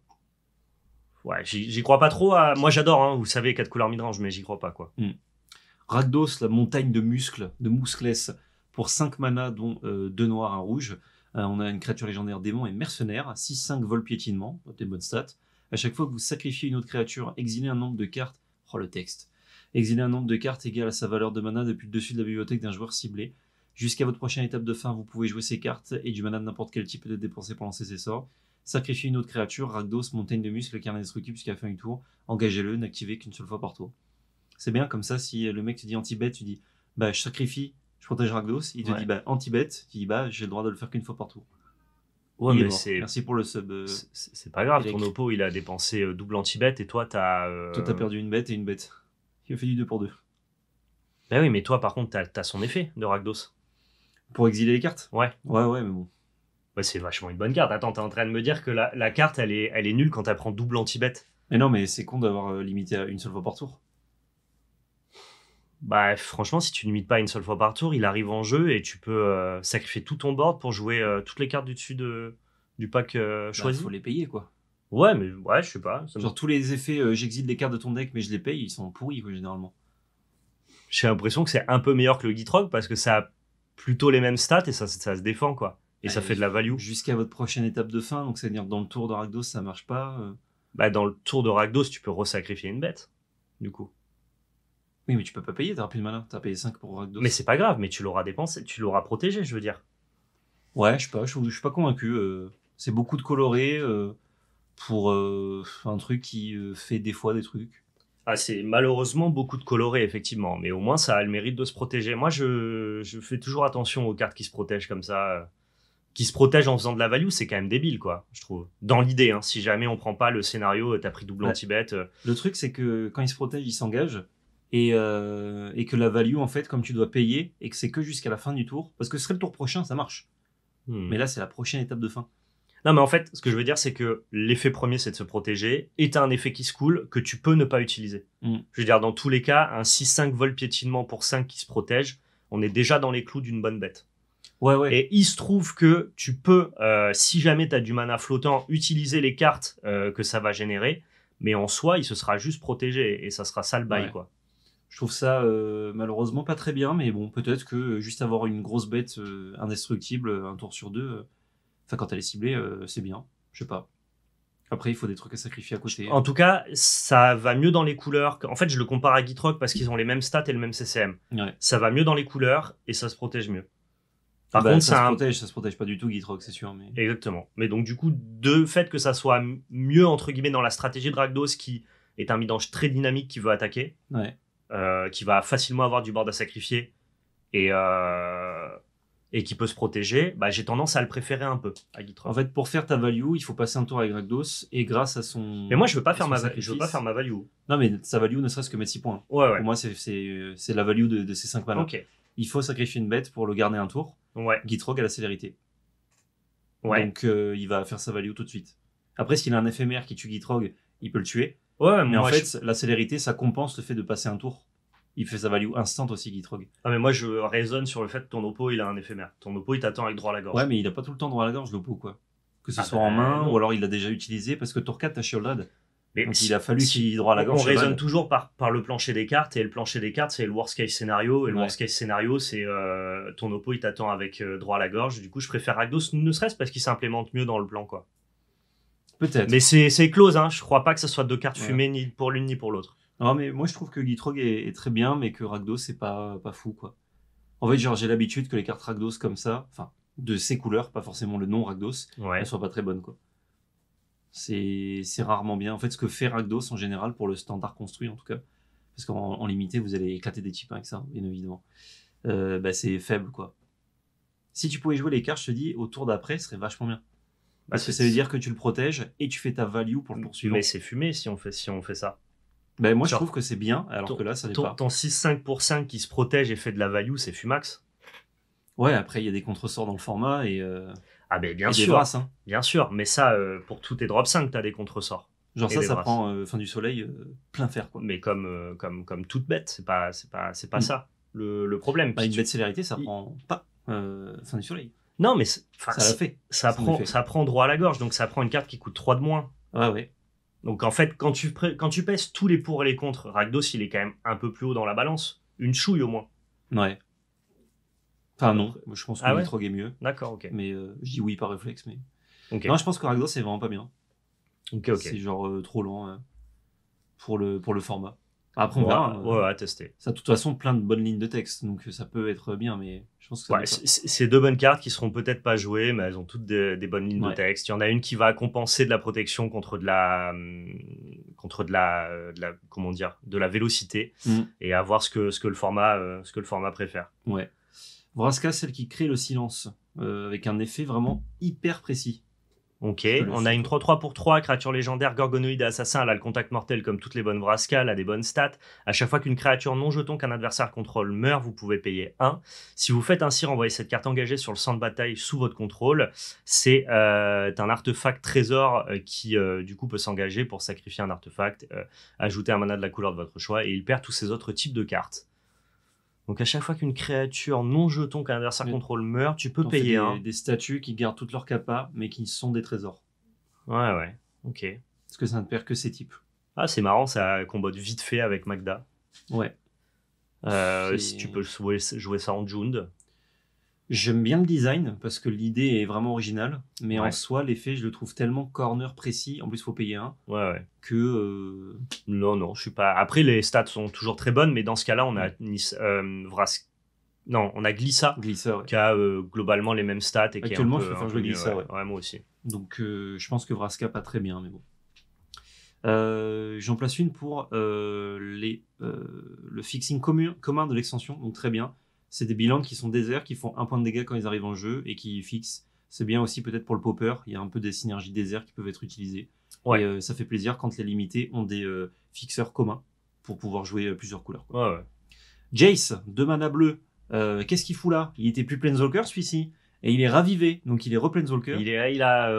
Ouais, j'y crois pas trop. À... Moi, j'adore, hein, vous savez, quatre couleurs midrange, mais j'y crois pas, quoi. Hmm. Rakdos, la montagne de muscles, de mouscless, pour 5 manas, dont 2 euh, noirs, 1 rouge. Euh, on a une créature légendaire démon et mercenaire, 6-5 vol piétinement, des bonnes stats. À chaque fois que vous sacrifiez une autre créature, exilez un nombre de cartes. Oh le texte. exilé un nombre de cartes égal à sa valeur de mana depuis le dessus de la bibliothèque d'un joueur ciblé. Jusqu'à votre prochaine étape de fin, vous pouvez jouer ces cartes et du mana de n'importe quel type peut être dépensé pour lancer ses sorts. Sacrifiez une autre créature, Rakdos, montagne de muscles, carnet destructible jusqu'à la fin du tour. Engagez-le, n'activez qu'une seule fois par tour. C'est bien comme ça, si le mec te dit anti bête tu dis bah je sacrifie, je protège Rakdos. Il te dit bah anti bête tu dis bah j'ai le droit de le faire qu'une fois par tour. Ouais, mais c'est. Merci pour le sub. Euh, c'est pas grave, ton oppo il a dépensé euh, double anti bête et toi t'as. as euh, Toi t'as perdu une bête et une bête. Il a fait du 2 pour 2. Bah oui, mais toi par contre t'as as son effet de ragdos Pour exiler les cartes Ouais. Ouais, ouais, mais bon. Ouais, c'est vachement une bonne carte. Attends, t'es en train de me dire que la, carte elle est, elle est nulle quand t'apprends prend double anti bête Mais non, mais c'est con d'avoir limité à une seule fois par tour bah, franchement, si tu limites pas une seule fois par tour, il arrive en jeu et tu peux euh, sacrifier tout ton board pour jouer euh, toutes les cartes du dessus de, du pack euh, bah, choisi. Il faut les payer, quoi. Ouais, mais ouais, je sais pas. Genre, tous les effets, j'exile les cartes de ton deck, mais je les paye, ils sont pourris, quoi, généralement. J'ai l'impression que c'est un peu meilleur que le Gitrog parce que ça a plutôt les mêmes stats et ça, ça se défend, quoi. Et bah, ça fait de la value. Jusqu'à votre prochaine étape de fin, donc c'est-à-dire dans le tour de Rakdos, ça marche pas. Bah, dans le tour de Rakdos, tu peux resacrifier une bête, du coup. Oui, mais tu peux pas payer, t'as plus de Tu t'as payé 5 pour Mais c'est pas grave, mais tu l'auras dépensé, tu l'auras protégé, je veux dire. Ouais, je sais pas, je, suis pas convaincu. Euh. c'est beaucoup de coloré euh, pour euh, un truc qui fait des fois des trucs. Ah, c'est malheureusement beaucoup de coloré, effectivement, mais au moins ça a le mérite de se protéger. Moi, je, fais toujours attention aux cartes qui se protègent comme ça. Qui se protègent en faisant de la value, c'est quand même débile, quoi, je trouve. Dans l'idée, hein, si jamais on prend pas le scénario, t'as pris double anti-bet. Le truc, c'est que quand il se protège il s'engagent. Euh, et, que la value, en fait, comme tu dois payer et que c'est que jusqu'à la fin du tour, parce que ce serait le tour prochain, ça marche. Hmm. Mais là, c'est la prochaine étape de fin. Non, mais en fait, ce que je veux dire, c'est que l'effet premier, c'est de se protéger, et tu as un effet qui se coule que tu peux ne pas utiliser. Hmm. Je veux dire, dans tous les cas, un 6-5 vol piétinement pour 5 qui se protège, on est déjà dans les clous d'une bonne bête. Ouais, ouais. Et il se trouve que tu peux, euh, si jamais tu as du mana flottant, utiliser les cartes euh, que ça va générer, mais en soi, il se sera juste protégé, et ça sera ça le bail, quoi. Je trouve ça euh, malheureusement pas très bien, mais bon, peut-être que euh, juste avoir une grosse bête euh, indestructible, un tour sur deux, enfin quand elle est ciblée, c'est bien. Je sais pas. Après, il faut des trucs à sacrifier à côté. En tout cas, ça va mieux dans les couleurs. En fait, je le compare à Gitrock parce qu'ils ont les mêmes stats et le même CCM. Ça va mieux dans les couleurs et ça se protège mieux. Par bah, contre, ça, se protège, pas du tout Gitrock, c'est sûr. Exactement. Mais donc, du coup, de fait que ça soit mieux, entre guillemets, dans la stratégie de Ragdos qui est un midange très dynamique qui veut attaquer, ouais. Euh, qui va facilement avoir du board à sacrifier euh, et, qui peut se protéger, bah, j'ai tendance à le préférer un peu à Gitrog. En fait, pour faire ta value, il faut passer un tour avec Ragdos et grâce à son. Mais moi, je veux pas faire ma je veux pas faire ma value. Non, mais sa value ne serait-ce que mettre 6 points. Ouais, Pour moi, c'est la value de, ses ces 5 malins. Ok. Il faut sacrifier une bête pour le garder un tour. Ouais. Gitrog a la célérité. Ouais. Donc euh, il va faire sa value tout de suite. Après, s'il a un éphémère qui tue Gitrog, il peut le tuer. Ouais, mais, en fait, la célérité, ça compense le fait de passer un tour. Il fait sa value instant aussi, Gitrog. Ah, mais moi, je raisonne sur le fait que ton oppo, il a un éphémère. Ton oppo, il t'attend avec droit à la gorge. Ouais, mais il a pas tout le temps droit à la gorge, l'oppo, quoi. Que ce ah soit en ben main, ou alors il l'a déjà utilisé, parce que tour 4, t'as Shieldad. Mais Donc, il a fallu qu'il ait droit à la gorge. On raisonne toujours par, le plancher des cartes, et le plancher des cartes, c'est le worst case scénario. Et le worst case scénario, c'est euh, ton oppo, il t'attend avec euh, droit à la gorge. Du coup, je préfère Ragdos, ne serait-ce parce qu'il s'implémente mieux dans le plan, quoi être Mais c'est close, hein. je crois pas que ce soit deux cartes fumées ni pour l'une ni pour l'autre. Non, mais moi je trouve que Gitrog est, très bien, mais que ragdos c'est pas, pas fou quoi. En fait, genre j'ai l'habitude que les cartes ragdos comme ça, enfin de ces couleurs, pas forcément le nom ragdos ne soient pas très bonnes quoi. C'est rarement bien. En fait, ce que fait ragdos en général pour le standard construit en tout cas, parce qu'en limité vous allez éclater des types avec ça, bien évidemment. Euh, bah, c'est faible quoi. Si tu pouvais jouer les cartes, je te dis, au tour d'après, ce serait vachement bien. Parce bah, que ça veut dire que tu le protèges et tu fais ta value pour le poursuivre. Mais c'est fumé si on fait, si on fait ça. Ben, moi, je trouve que c'est bien, alors ton, que là, ça n'est pas. 6-5 pour 5 qui se protège et fait de la value, c'est Fumax. Ouais, après, il y a des contresorts dans le format et. Euh, ah, ben bien sûr. Hein. Bien sûr, mais ça, euh, pour tous tes drop 5, tu as des contresorts. Genre ça, ça prend euh, fin du soleil plein fer. Quoi. Mais comme, comme, comme toute bête, c'est pas, pas, c'est pas mm. ça le, problème. Bah, une bête célérité, ça prend pas fin du soleil. Non, mais ça, fait. ça, prend, ça prend droit à la gorge, donc ça prend une carte qui coûte 3 de moins. Ouais ouais. Donc en fait, quand tu, quand tu pèses tous les pour et les contre, Ragdos il est quand même un peu plus haut dans la balance. Une chouille au moins. Ouais. Enfin non, je pense ah que ah est mieux. D'accord, ok. Mais euh, je dis oui par réflexe, mais... Non, je pense que Ragdos, c'est vraiment pas bien. Ok, C'est genre euh, trop lent euh, pour, le, pour le format. Après, on va hein. à tester. Ça, de toute façon, plein de bonnes lignes de texte, donc euh, ça peut être bien, mais je pense que. c'est deux bonnes cartes qui seront peut-être pas jouées, mais elles ont toutes des, bonnes lignes de texte. Il y en a une qui va compenser de la protection contre de la, hum, contre euh, de la, comment dire, de la vélocité, mm. et à voir ce que, ce que le format, euh, ce que le format préfère. Ouais. Vraska, celle qui crée le silence, avec un effet vraiment hyper précis. Ok, on a une 3-3 pour 3, créature légendaire, gorgonoïde et assassin, elle a le contact mortel comme toutes les bonnes Vraska, elle a des bonnes stats. À chaque fois qu'une créature non jeton qu'un adversaire contrôle meurt, vous pouvez payer 1. Si vous faites ainsi renvoyer cette carte engagée sur le centre de bataille sous votre contrôle, c'est euh, un artefact trésor euh, qui euh, du coup peut s'engager pour sacrifier un artefact, ajouter un mana de la couleur de votre choix et il perd tous ses autres types de cartes. Donc à chaque fois qu'une créature non jeton qu'un adversaire contrôle meurt, tu peux payer hein. des, statues qui gardent toutes leurs capas, mais qui sont des trésors. Ouais, ouais. Ok. Parce que ça ne perd que ces types. Ah, c'est marrant, ça combat vite fait avec Magda. Ouais. Euh, si tu peux jouer, jouer ça en Jund, J'aime bien le design parce que l'idée est vraiment originale, mais en soi, l'effet, je le trouve tellement corner précis. En plus, il faut payer un. Ouais, ouais. Que. Euh, non, non, je suis pas. Après, les stats sont toujours très bonnes, mais dans ce cas-là, on a nice, euh, Non, on a Glissa, qui a euh, globalement les mêmes stats. Et Actuellement, qui est un peu, je préfère Glissa, ouais. Moi aussi. Donc, je pense que Vraska pas très bien, mais bon. j'en place une pour les, le fixing commun, commun de l'extension, donc très bien. C'est des bilans qui sont déserts, qui font un point de dégâts quand ils arrivent en jeu et qui fixent. C'est bien aussi peut-être pour le popper, il y a un peu des synergies déserts qui peuvent être utilisées. Ouais. Euh, ça fait plaisir quand les limités ont des euh, fixeurs communs pour pouvoir jouer euh, plusieurs couleurs. Jace, deux mana bleus, qu'est-ce qu'il fout là Il était plus plein Planeswalker celui-ci et il est ravivé, donc il est re-Planeswalker. Il, est, il a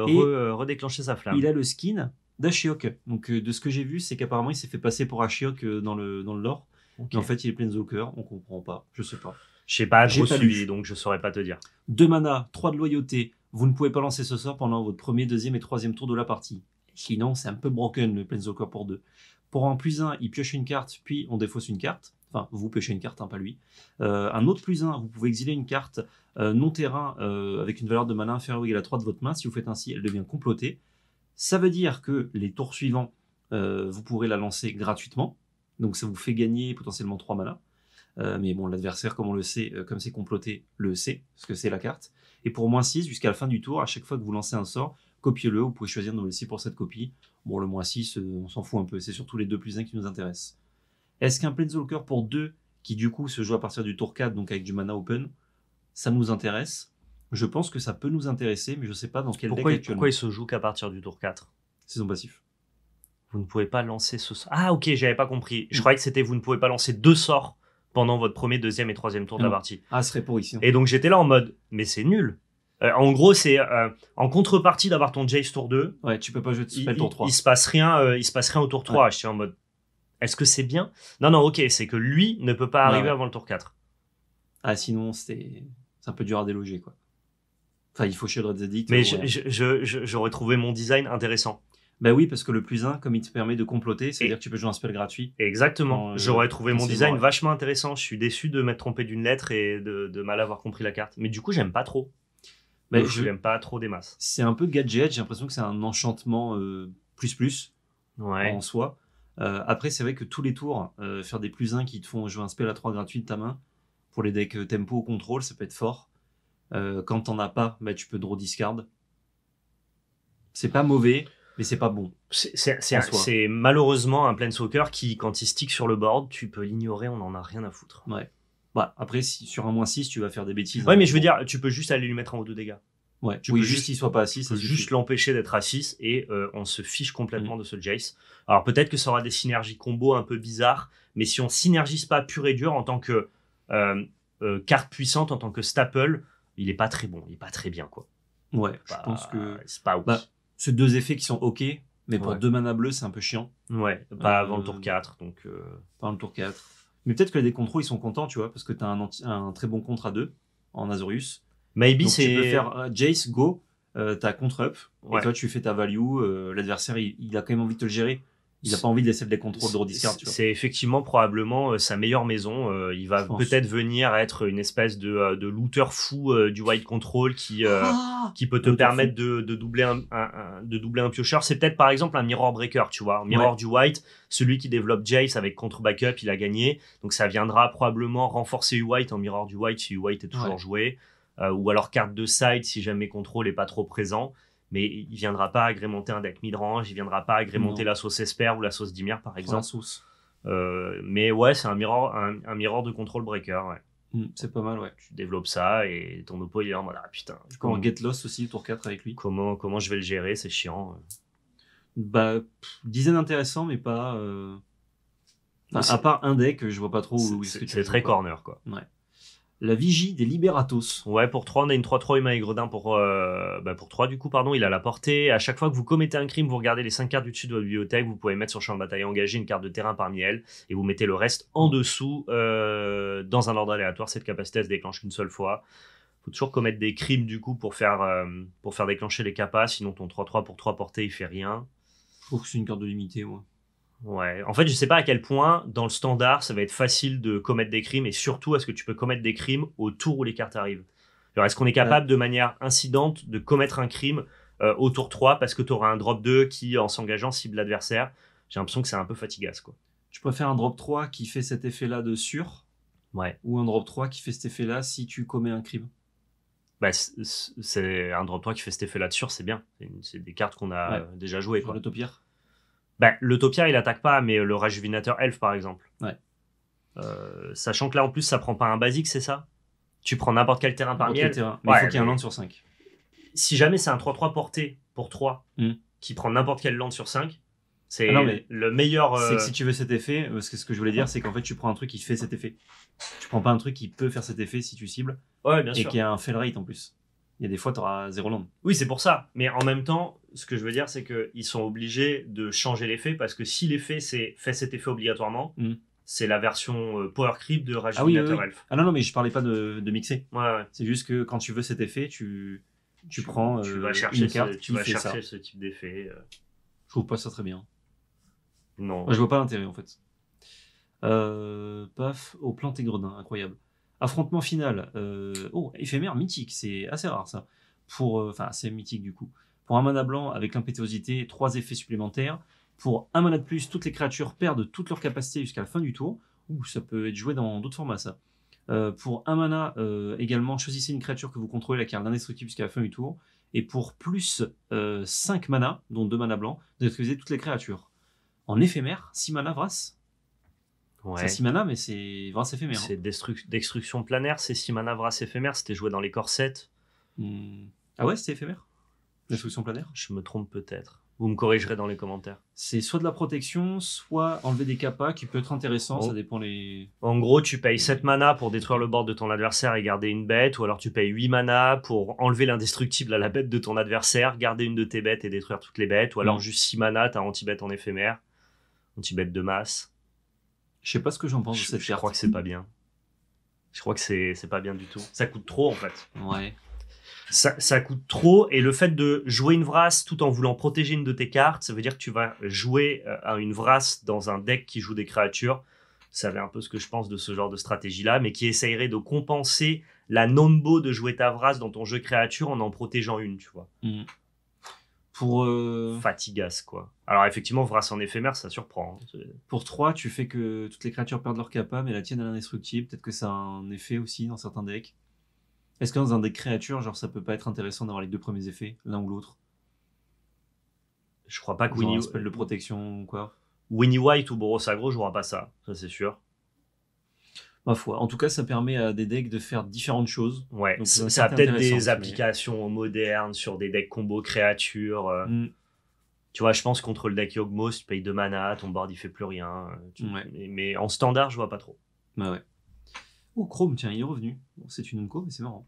redéclenché sa flamme. Il a le skin d'Ashiok. Donc de ce que j'ai vu, c'est qu'apparemment il s'est fait passer pour Ashiok dans le, dans le lore. Et en fait, il est plein Planeswalker, on comprend pas, je sais pas. Je sais pas, j'ai pas donc je saurais pas te dire. 2 mana, 3 de loyauté. Vous ne pouvez pas lancer ce sort pendant votre premier, deuxième et troisième tour de la partie. Sinon, c'est un peu broken le Planeswalker pour deux. Pour un plus un, il pioche une carte, puis on défausse une carte. Enfin, vous piochez une carte, hein, pas lui. Euh, un autre plus un, vous pouvez exiler une carte euh, non terrain euh, avec une valeur de mana inférieure ou égale à 3 de votre main. Si vous faites ainsi, elle devient complotée. Ça veut dire que les tours suivants, vous pourrez la lancer gratuitement. Donc ça vous fait gagner potentiellement 3 mana. Euh, mais bon, l'adversaire, comme on le sait, euh, comme c'est comploté, le sait, parce que c'est la carte. Et pour moins 6, jusqu'à la fin du tour, à chaque fois que vous lancez un sort, copiez-le, vous pouvez choisir de le laisser pour cette copie. Bon, le moins 6, euh, on s'en fout un peu, c'est surtout les 2 plus 1 qui nous intéressent. Est-ce qu'un Planeswalker pour 2, qui du coup se joue à partir du tour 4, donc avec du mana open, ça nous intéresse Je pense que ça peut nous intéresser, mais je ne sais pas dans quel pourquoi deck il, Pourquoi il se joue qu'à partir du tour 4 C'est son passif vous ne pouvez pas lancer ce sort. Ah ok, j'avais pas compris. Je croyais que c'était vous ne pouvez pas lancer deux sorts pendant votre premier, deuxième et troisième tour de la ah. partie. Ah, ce serait pour ici. Et donc j'étais là en mode, mais c'est nul. Euh, en gros, c'est euh, en contrepartie d'avoir ton Jace tour 2. Ouais, tu peux pas jouer de spell tour 3. Il, se passe rien, euh, il se passe rien au tour 3. Je suis en mode, est-ce que c'est bien Non, non, ok, c'est que lui ne peut pas arriver avant le tour 4. Ah, sinon, c'est un peu dur à déloger, quoi. Enfin, il faut chez le Red Mais j'aurais je, trouvé mon design intéressant. Ben oui, parce que le plus 1, comme il te permet de comploter, c'est-à-dire que tu peux jouer un spell gratuit. Exactement. Euh, J'aurais trouvé mon design vachement intéressant. Je suis déçu de m'être trompé d'une lettre et de, mal avoir compris la carte. Mais du coup, j'aime pas trop. mais bah, je n'aime pas trop des masses. C'est un peu gadget. J'ai l'impression que c'est un enchantement euh, plus plus ouais. en soi. Euh, après, c'est vrai que tous les tours, faire des plus 1 qui te font jouer un spell à 3 gratuit de ta main, pour les decks tempo ou contrôle, ça peut être fort. quand t'en as pas, ben tu peux draw discard. C'est pas mauvais mais c'est pas bon. C'est malheureusement un planeswalker qui, quand il stick sur le board, tu peux l'ignorer, on en a rien à foutre. Ouais. Bah, après, si, sur un moins 6, tu vas faire des bêtises. Ouais, hein. mais je veux dire, tu peux juste aller lui mettre en haut de dégâts. Ouais, tu peux juste qu'il soit pas à 6. juste l'empêcher d'être à 6 et euh, on se fiche complètement mm. de ce Jace. Alors peut-être que ça aura des synergies combo un peu bizarres, mais si on synergise pas pur et dur en tant que euh, euh, carte puissante, en tant que staple, il est pas très bon, il est pas très bien quoi. Ouais, je bah, pense que. C'est pas ouf. Bah, ces deux effets qui sont OK, mais pour deux manas bleues, c'est un peu chiant. Ouais, pas euh, avant le tour 4. Donc, euh. Pas avant le tour 4. Mais peut-être que les contrôles, ils sont contents, tu vois, parce que tu as un, très bon contre à deux en Azorius. Maybe c'est. Tu peux faire euh, Jace, go, t'as contre-up, et toi tu fais ta value, l'adversaire il, il, a quand même envie de te le gérer il n'a pas envie de laisser des contrôles de rediscard. C'est effectivement probablement euh, sa meilleure maison. Euh, il va peut-être venir être une espèce de, euh, looter fou du white control qui, ah qui peut te permettre de, doubler un, de doubler un piocheur. C'est peut-être par exemple un mirror breaker, tu vois. mirror du white, celui qui développe Jace avec contre backup, il a gagné. Donc ça viendra probablement renforcer U-White en mirror du white si U-White est toujours joué. ou alors carte de side si jamais contrôle n'est pas trop présent mais il viendra pas agrémenter un deck midrange, il viendra pas agrémenter la sauce Esper ou la sauce Dimir par exemple. Sauce. Euh, mais ouais, c'est un miroir un, un de contrôle breaker. Ouais. Hmm, c'est pas mal, ouais. Tu développes ça et ton oppo voilà voilà, ah, putain. comment Get Lost aussi, tour 4 avec lui Comment, comment je vais le gérer C'est chiant. Bah, pff, dizaine intéressant, mais pas. Euh, à part un deck, je vois pas trop où. C'est très corner quoi. Ouais la vigie des Liberatos. Ouais, pour 3, on a une 3-3 humain et gredin pour, euh, bah, pour 3, du coup, pardon, il a la portée. À chaque fois que vous commettez un crime, vous regardez les 5 cartes du dessus de votre bibliothèque, vous pouvez mettre sur champ de bataille engagé une carte de terrain parmi elles, et vous mettez le reste en dessous euh, dans un ordre aléatoire. Cette capacité se déclenche qu'une seule fois. Faut toujours commettre des crimes, du coup, pour faire, euh, pour faire déclencher les capas, sinon ton 3-3 pour 3 portées, il fait rien. Je trouve que c'est une carte de limité, moi. En fait, je sais pas à quel point, dans le standard, ça va être facile de commettre des crimes et surtout, est-ce que tu peux commettre des crimes au tour où les cartes arrivent Alors, est-ce qu'on est capable, de manière incidente, de commettre un crime euh, au tour 3 parce que tu auras un drop 2 qui, en s'engageant, cible l'adversaire J'ai l'impression que c'est un peu fatigasse, quoi. Tu préfères un drop 3 qui fait cet effet-là de sûr ouais. ou un drop 3 qui fait cet effet-là si tu commets un crime bah, c'est un drop 3 qui fait cet effet-là de sûr, c'est bien. C'est des cartes qu'on a déjà jouées. Quoi. Le ben, L'Utopia, il attaque pas, mais le Rajuvinateur Elf, par exemple. Ouais. Euh, sachant que là, en plus, ça prend pas un basique, c'est ça Tu prends n'importe quel terrain par un il faut qu'il y ait un land sur 5. Si jamais c'est un 3-3 porté pour 3, hmm. qui prend n'importe quel land sur 5, c'est ah le meilleur. C'est que euh, si tu veux cet effet, euh, parce que ce que je voulais dire, c'est qu'en fait, tu prends un truc qui fait cet effet. Tu prends pas un truc qui peut faire cet effet si tu cibles. Ouais, bien sûr. Et qui a un fail rate en plus. Il y a des fois, tu auras zéro land. Oui, c'est pour ça. Mais en même temps, ce que je veux dire, c'est qu'ils sont obligés de changer l'effet parce que si l'effet c'est fait cet effet obligatoirement, mm. c'est la version euh, Power Creep de Rage ah, Ah non, non, mais je parlais pas de, mixer. Ouais, C'est juste que quand tu veux cet effet, tu, tu, prends. tu euh, vas chercher, une carte ce, tu vas chercher ce type d'effet. Euh. Je trouve pas ça très bien. Non. ne je vois pas l'intérêt en fait. paf, au planté gredin, incroyable. Affrontement final. oh, éphémère mythique, c'est assez rare ça. Pour, enfin, c'est mythique du coup. Pour un mana blanc avec impétuosité, trois effets supplémentaires. Pour un mana de plus, toutes les créatures perdent toutes leurs capacités jusqu'à la fin du tour. Ouh, ça peut être joué dans d'autres formats ça. Euh, pour un mana euh, également, choisissez une créature que vous contrôlez la carte indestructible jusqu'à la fin du tour. Et pour plus 5 euh, mana, dont 2 mana blancs, détruisez toutes les créatures. En éphémère, 6 mana Vras. C'est 6 mana, mais c'est Vras éphémère. Hein. C'est destruction planaire, c'est 6 mana Vras éphémère. C'était joué dans les corsets. Hmm. Ah ouais, c'était éphémère Destruction planaire Je me trompe peut-être. Vous me corrigerez dans les commentaires. C'est soit de la protection, soit enlever des capas qui peut être intéressant, oh. ça dépend les... En gros, tu payes 7 mana pour détruire le bord de ton adversaire et garder une bête, ou alors tu payes 8 mana pour enlever l'indestructible à la bête de ton adversaire, garder une de tes bêtes et détruire toutes les bêtes, ou alors mm. juste 6 mana, t'as anti-bête en éphémère, anti-bête de masse. Je sais pas ce que j'en pense Je crois que c'est pas bien. Je crois que c'est pas bien du tout. Ça coûte trop en fait. Ouais ça, coûte trop. Et le fait de jouer une vrasse tout en voulant protéger une de tes cartes, ça veut dire que tu vas jouer euh, à une vrasse dans un deck qui joue des créatures. Vous savez un peu ce que je pense de ce genre de stratégie-là, mais qui essayerait de compenser la nombo de jouer ta vrasse dans ton jeu créature en en protégeant une, tu vois. Mm. Pour. Euh, Fatigasse, quoi. Alors, effectivement, vrasse en éphémère, ça surprend. Hein. Pour 3, tu fais que toutes les créatures perdent leur capa, mais la tienne, elle est indestructible. Peut-être que ça a un effet aussi dans certains decks. Est-ce que dans un des créatures, genre, ça peut pas être intéressant d'avoir les deux premiers effets, l'un ou l'autre Je crois pas que Winnie. protection ou quoi Winnie White ou Boros Agro vois pas ça, ça c'est sûr. Ma foi. En tout cas, ça permet à des decks de faire différentes choses. Ouais, ça, a peut-être des applications modernes sur des decks combo créatures. Euh. Mm. Tu vois, je pense contre le deck tu payes 2 mana, ton board il fait plus rien. Euh, mais en standard, je vois pas trop. Bah ouais. Oh, Chrome, tiens, il est revenu. c'est une Unco, mais c'est marrant.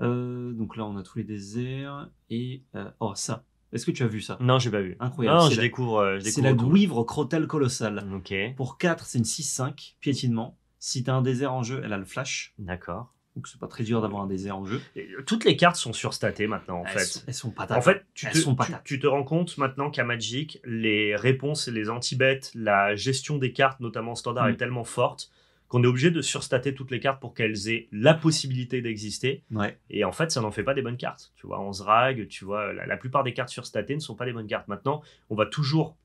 Euh, donc là, on a tous les déserts. Et. Euh, oh, ça. Est-ce que tu as vu ça Non, j'ai pas vu. Incroyable. non, je découvre. Euh, c'est la Guivre crotale colossale. Ok, Pour 4, c'est une 6-5, piétinement. Si t'as un désert en jeu, elle a le flash. d'accord. Donc c'est pas très dur d'avoir un désert en jeu. Toutes les cartes sont surstatées maintenant, en elles, fait. sont, elles sont En fait, tu te, sont tu te rends compte maintenant qu'à Magic, les réponses et les anti-bêtes, la gestion des cartes, notamment standard, hmm. est tellement forte qu'on est obligé de surstater toutes les cartes pour qu'elles aient la possibilité d'exister. Et en fait, ça n'en fait pas des bonnes cartes. Tu vois, en se tu vois, la, plupart des cartes surstatées ne sont pas des bonnes cartes. Maintenant, on va toujours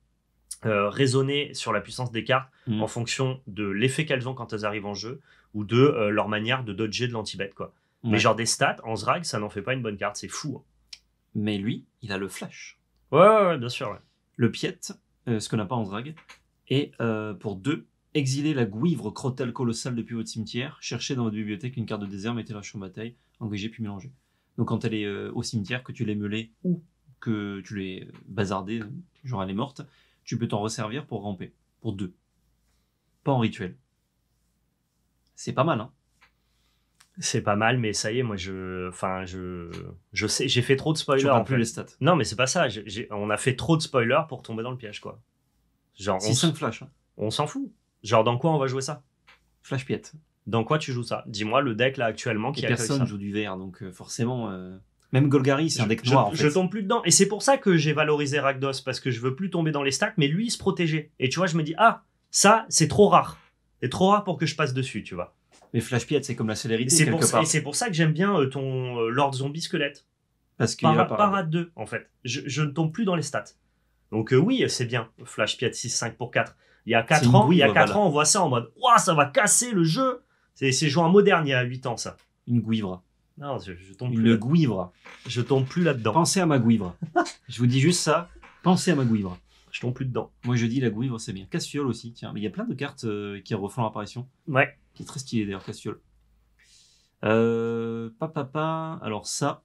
euh, raisonner sur la puissance des cartes mm. en fonction de l'effet qu'elles ont quand elles arrivent en jeu ou de euh, leur manière de dodger de l'anti-bet, quoi. Mais genre des stats, en Zrag, ça n'en fait pas une bonne carte, c'est fou. Hein. Mais lui, il a le flash. Ouais, bien sûr. Le piet, euh, ce qu'on n'a pas en Zrag, et pour deux... Exiler la guivre crotale colossale depuis votre cimetière, chercher dans votre bibliothèque une carte de désert, mettez-la sur bataille, engagez puis mélanger Donc quand elle est euh, au cimetière, que tu l'aies meulée ou que tu l'aies euh, bazardée, genre elle est morte, tu peux t'en resservir pour ramper, pour deux. Pas en rituel. C'est pas mal, hein c'est pas mal, mais ça y est, moi je, enfin je, je sais, j'ai fait trop de spoilers. en plus les stats. Non, mais c'est pas ça. on a fait trop de spoilers pour tomber dans le piège, quoi. Genre, on 5 flash. Hein. On s'en fout. Genre, dans quoi on va jouer ça Flash Dans quoi tu joues ça Dis-moi le deck là actuellement qui a Personne joue du vert, donc euh, forcément. Euh, même Golgari, c'est un deck noir. Je, en tombe plus dedans. Et c'est pour ça que j'ai valorisé ragdos parce que je veux plus tomber dans les stacks, mais lui, il se protégeait. Et tu vois, je me dis, ah, ça, c'est trop rare. C'est trop rare pour que je passe dessus, tu vois. Mais Flash Piet, c'est comme la célérité. quelque pour, ça, Et c'est pour ça que j'aime bien euh, ton Lord Zombie Squelette. Parce qu'il Parade 2, en fait. Je, ne tombe plus dans les stats. Donc oui, c'est bien, Flash Piet 6-5 pour 4. Il y a 4 ans, il y a quatre ans, on voit ça en mode Waouh, ça va casser le jeu C'est joué en moderne il y a 8 ans, ça. Une gouivre. Non, je, tombe plus. Le gouivre. Je tombe plus là-dedans. Pensez à ma gouivre. je vous dis juste ça. Pensez à ma gouivre. Je tombe plus dedans. Moi, je dis la gouivre, c'est bien. Cassiole aussi, tiens. Mais il y a plein de cartes euh, qui refont l'apparition. Ouais. Qui très stylé d'ailleurs, Cassiole. Euh, papa, alors ça,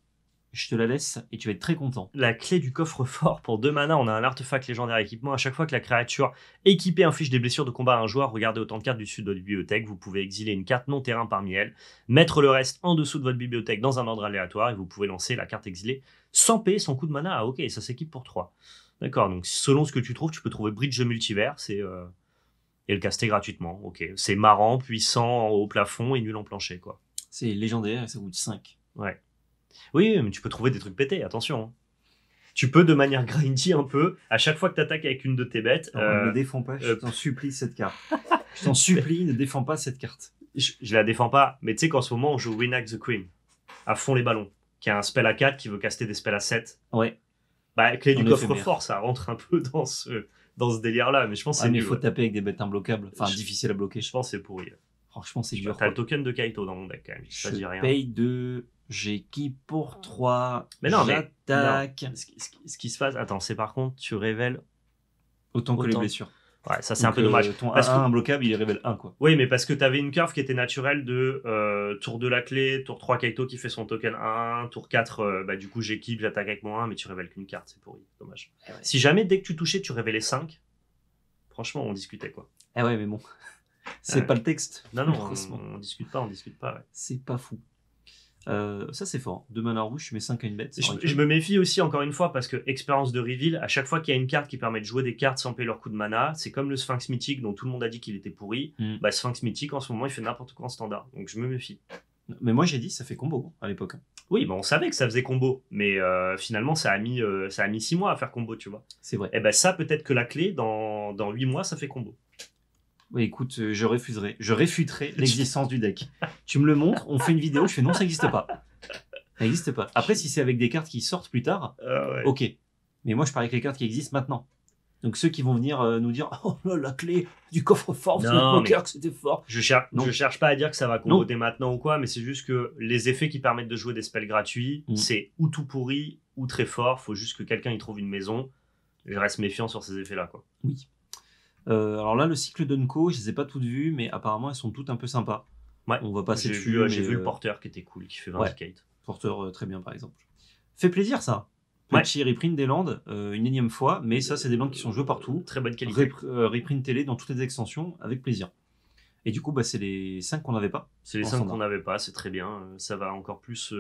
je te la laisse et tu vas être très content. La clé du coffre-fort pour deux mana, on a un artefact légendaire équipement. À chaque fois que la créature équipée inflige des blessures de combat à un joueur, regardez autant de cartes du sud de votre bibliothèque. Vous pouvez exiler une carte non terrain parmi elles, mettre le reste en dessous de votre bibliothèque dans un ordre aléatoire et vous pouvez lancer la carte exilée sans payer son coût de mana. Ah, ok, ça s'équipe pour trois. D'accord, donc selon ce que tu trouves, tu peux trouver Bridge Multivers et, euh, et le caster gratuitement. Ok, c'est marrant, puissant au plafond et nul en plancher, quoi. C'est légendaire et ça coûte 5. Ouais. Oui, mais tu peux trouver des trucs pétés, attention. Hein. Tu peux de manière grindy un peu, à chaque fois que tu attaques avec une de tes bêtes. ne euh, défends pas, je euh, t'en supplie cette carte. je t'en supplie, ne défends pas cette carte. Je, la défends pas, mais tu sais qu'en ce moment on joue Winax the Queen, à fond les ballons, qui a un spell à 4 qui veut caster des spells à 7. Ouais. Bah, clé du coffre-fort, ça rentre un peu dans ce, dans ce délire-là, mais je pense que ah, c'est. mais il faut taper avec des bêtes imbloquables, enfin difficiles à bloquer. Je pense c'est pourri. Franchement, c'est dur. T'as le token de Kaito dans mon deck quand même. Je, je paye de J'équipe pour 3 Mais non, j'attaque. Mais Ce, qui, se passe, attends, c'est par contre, tu révèles autant, que les blessures. Ouais, ça c'est un peu dommage. Euh, ton parce que... il révèle 1 quoi. Oui, mais parce que t'avais une curve qui était naturelle de euh, tour 2 la clé, tour 3 Kaito qui fait son token 1, tour 4 euh, bah, du coup j'équipe, j'attaque avec mon 1 mais tu révèles qu'une carte, c'est pourri, dommage. Eh si jamais dès que tu touchais, tu révélais 5, franchement, on discutait quoi. Eh ouais, mais bon. c'est pas le texte. Non non, on, on, discute pas, on discute pas. C'est pas fou. Euh, ça c'est fort. Deux mana rouge, mais mets 5 à une bête. Je, me méfie aussi encore une fois parce que expérience de reveal, à chaque fois qu'il y a une carte qui permet de jouer des cartes sans payer leur coût de mana, c'est comme le Sphinx mythique dont tout le monde a dit qu'il était pourri. Mm. Bah Sphinx mythique en ce moment il fait n'importe quoi en standard, donc je me méfie. Mais moi j'ai dit ça fait combo à l'époque. Oui, bah, on savait que ça faisait combo, mais euh, finalement ça a mis euh, ça a mis 6 mois à faire combo, tu vois. C'est vrai. Et eh ben bah, ça peut-être que la clé dans, dans 8 mois ça fait combo écoute, euh, je refuserai, je réfuterai l'existence du deck. Tu me le montres, on fait une vidéo, je fais non, ça n'existe pas. Ça n'existe pas. Après, si c'est avec des cartes qui sortent plus tard, ah ok. Mais moi, je parle avec les cartes qui existent maintenant. Donc ceux qui vont venir euh, nous dire oh la clé du coffre fort que c'était fort. Je ne cherche pas à dire que ça va compter maintenant ou quoi mais c'est juste que les effets qui permettent de jouer des spells gratuits mm. c'est ou tout pourri ou très fort faut juste que quelqu'un y trouve une maison je reste méfiant sur ces effets là quoi. Oui. Euh, alors là, le cycle d'Unco, je ne les ai pas toutes vues, mais apparemment, elles sont toutes un peu sympas. Ouais, on va passer dessus. j'ai vu le euh, porteur qui était cool, qui fait 20 Porteur euh, très bien, par exemple. Fait plaisir, ça. Matchy reprint des Landes, une énième fois, mais ça, c'est des Landes qui sont jouées partout. Très bonne qualité. reprint télé dans toutes les extensions, avec plaisir. Et du coup, c'est les 5 qu'on n'avait pas. C'est les cinq qu'on n'avait pas, c'est très bien. Ça va encore plus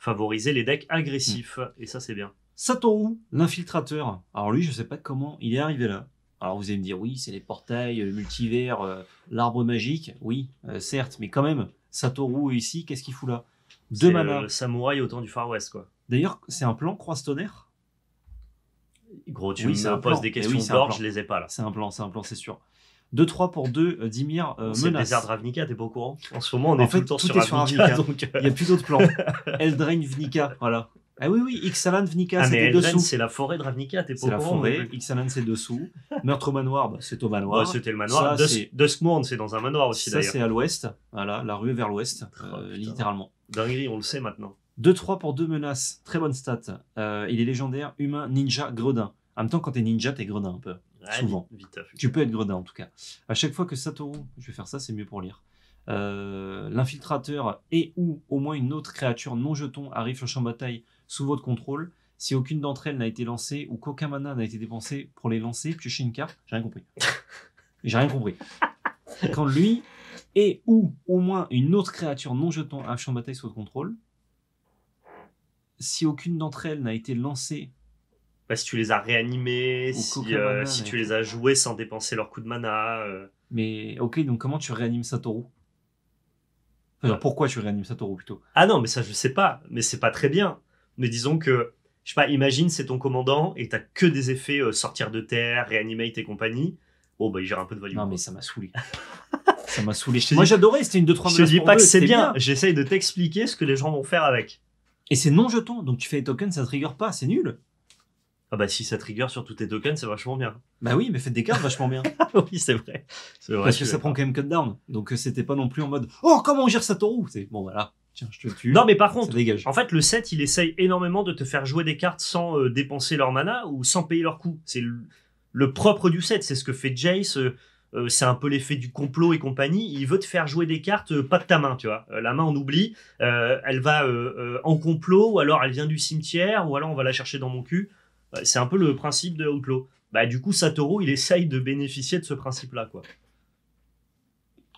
favoriser les decks agressifs, et ça, c'est bien. Satoru, l'infiltrateur. Alors lui, je ne sais pas comment il est arrivé là. Alors vous allez me dire, oui, c'est les portails, le multivers, euh, l'arbre magique. Oui, euh, certes, mais quand même, Satoru est ici, qu'est-ce qu'il fout là Deux manas. Le samouraï au temps du Far West, quoi. D'ailleurs, c'est un plan croise-tonnerre Gros, tu me poses des eh questions je les ai pas là. C'est un plan, c'est un plan, c'est sûr. 2-3 pour 2, euh, Dimir menace. C'est de Ravnica, t'es pas au courant En ce moment, on est tout le sur, Ravnica, donc... Il n'y a plus d'autres plans. Eldraine Vnica, voilà. Ah oui, oui, Ixalan, Vnika, ah, c'était dessous. c'est la forêt de Ravnica, t'es pas C'est la forêt, Ixalan, c'est dessous. Meurtre au manoir, bah, c'est au manoir. c'était le manoir. Duskmourne, c'est dans un manoir aussi, d'ailleurs. Ça, c'est à l'ouest, voilà, la rue vers l'ouest, ah, euh, littéralement. Dinguerie, on le sait maintenant. 2-3 pour 2 menaces, très bonne stat. Euh, il est légendaire, humain, ninja, gredin. En même temps, quand t'es ninja, t'es gredin un peu. souvent. Vite, tu peux être gredin en tout cas. À chaque fois que Satoru, je vais faire ça, c'est mieux pour lire. Euh, L'infiltrateur et ou au moins une autre créature non jeton arrive sur le champ de bataille sous votre contrôle. Si aucune d'entre elles n'a été lancée ou qu'aucun mana n'a été dépensé pour les lancer, piochez une carte. J'ai rien compris. J'ai rien compris. Quand lui et ou au moins une autre créature non jetant un champ de bataille sous votre contrôle, si aucune d'entre elles n'a été lancée bah, si tu les as réanimées si, euh, tu les as jouées sans dépenser leur coup de mana. Euh. Mais ok, donc comment tu réanimes Satoru Pourquoi tu réanimes Satoru plutôt Ah non, mais ça je sais pas, mais c'est pas très bien. Mais disons que, je sais pas, imagine c'est ton commandant et t'as que des effets euh, sortir de terre, réanimer tes compagnies. Bon, bah il gère un peu de volume. Non, mais ça m'a saoulé. ça m'a saoulé. Moi j'adorais, c'était une 2-3 Je te dis pas que c'est bien, j'essaye de t'expliquer ce que les gens vont faire avec. Et c'est non jeton, donc tu fais les tokens, ça trigger pas, c'est nul. Ah bah si ça trigger sur tous tes tokens, c'est vachement bien. Bah oui, mais faites des cartes vachement bien. Ah oui, c'est vrai. vrai. Parce que ça prend quand même cut down. Donc euh, c'était pas non plus en mode Oh, comment on gère Satoru C'est bon, voilà tiens, Non, mais par contre, en fait, le set il essaye énormément de te faire jouer des cartes sans euh, dépenser leur mana ou sans payer leur coût. C'est le, propre du set c'est ce que fait Jace. Euh, euh, c'est un peu l'effet du complot et compagnie. Il veut te faire jouer des cartes pas de ta main, tu vois. la main, on oublie. elle va en complot, ou alors elle vient du cimetière, ou alors on va la chercher dans mon cul. c'est un peu le principe de Outlaw. Bah, du coup, Satoru, il essaye de bénéficier de ce principe-là, quoi.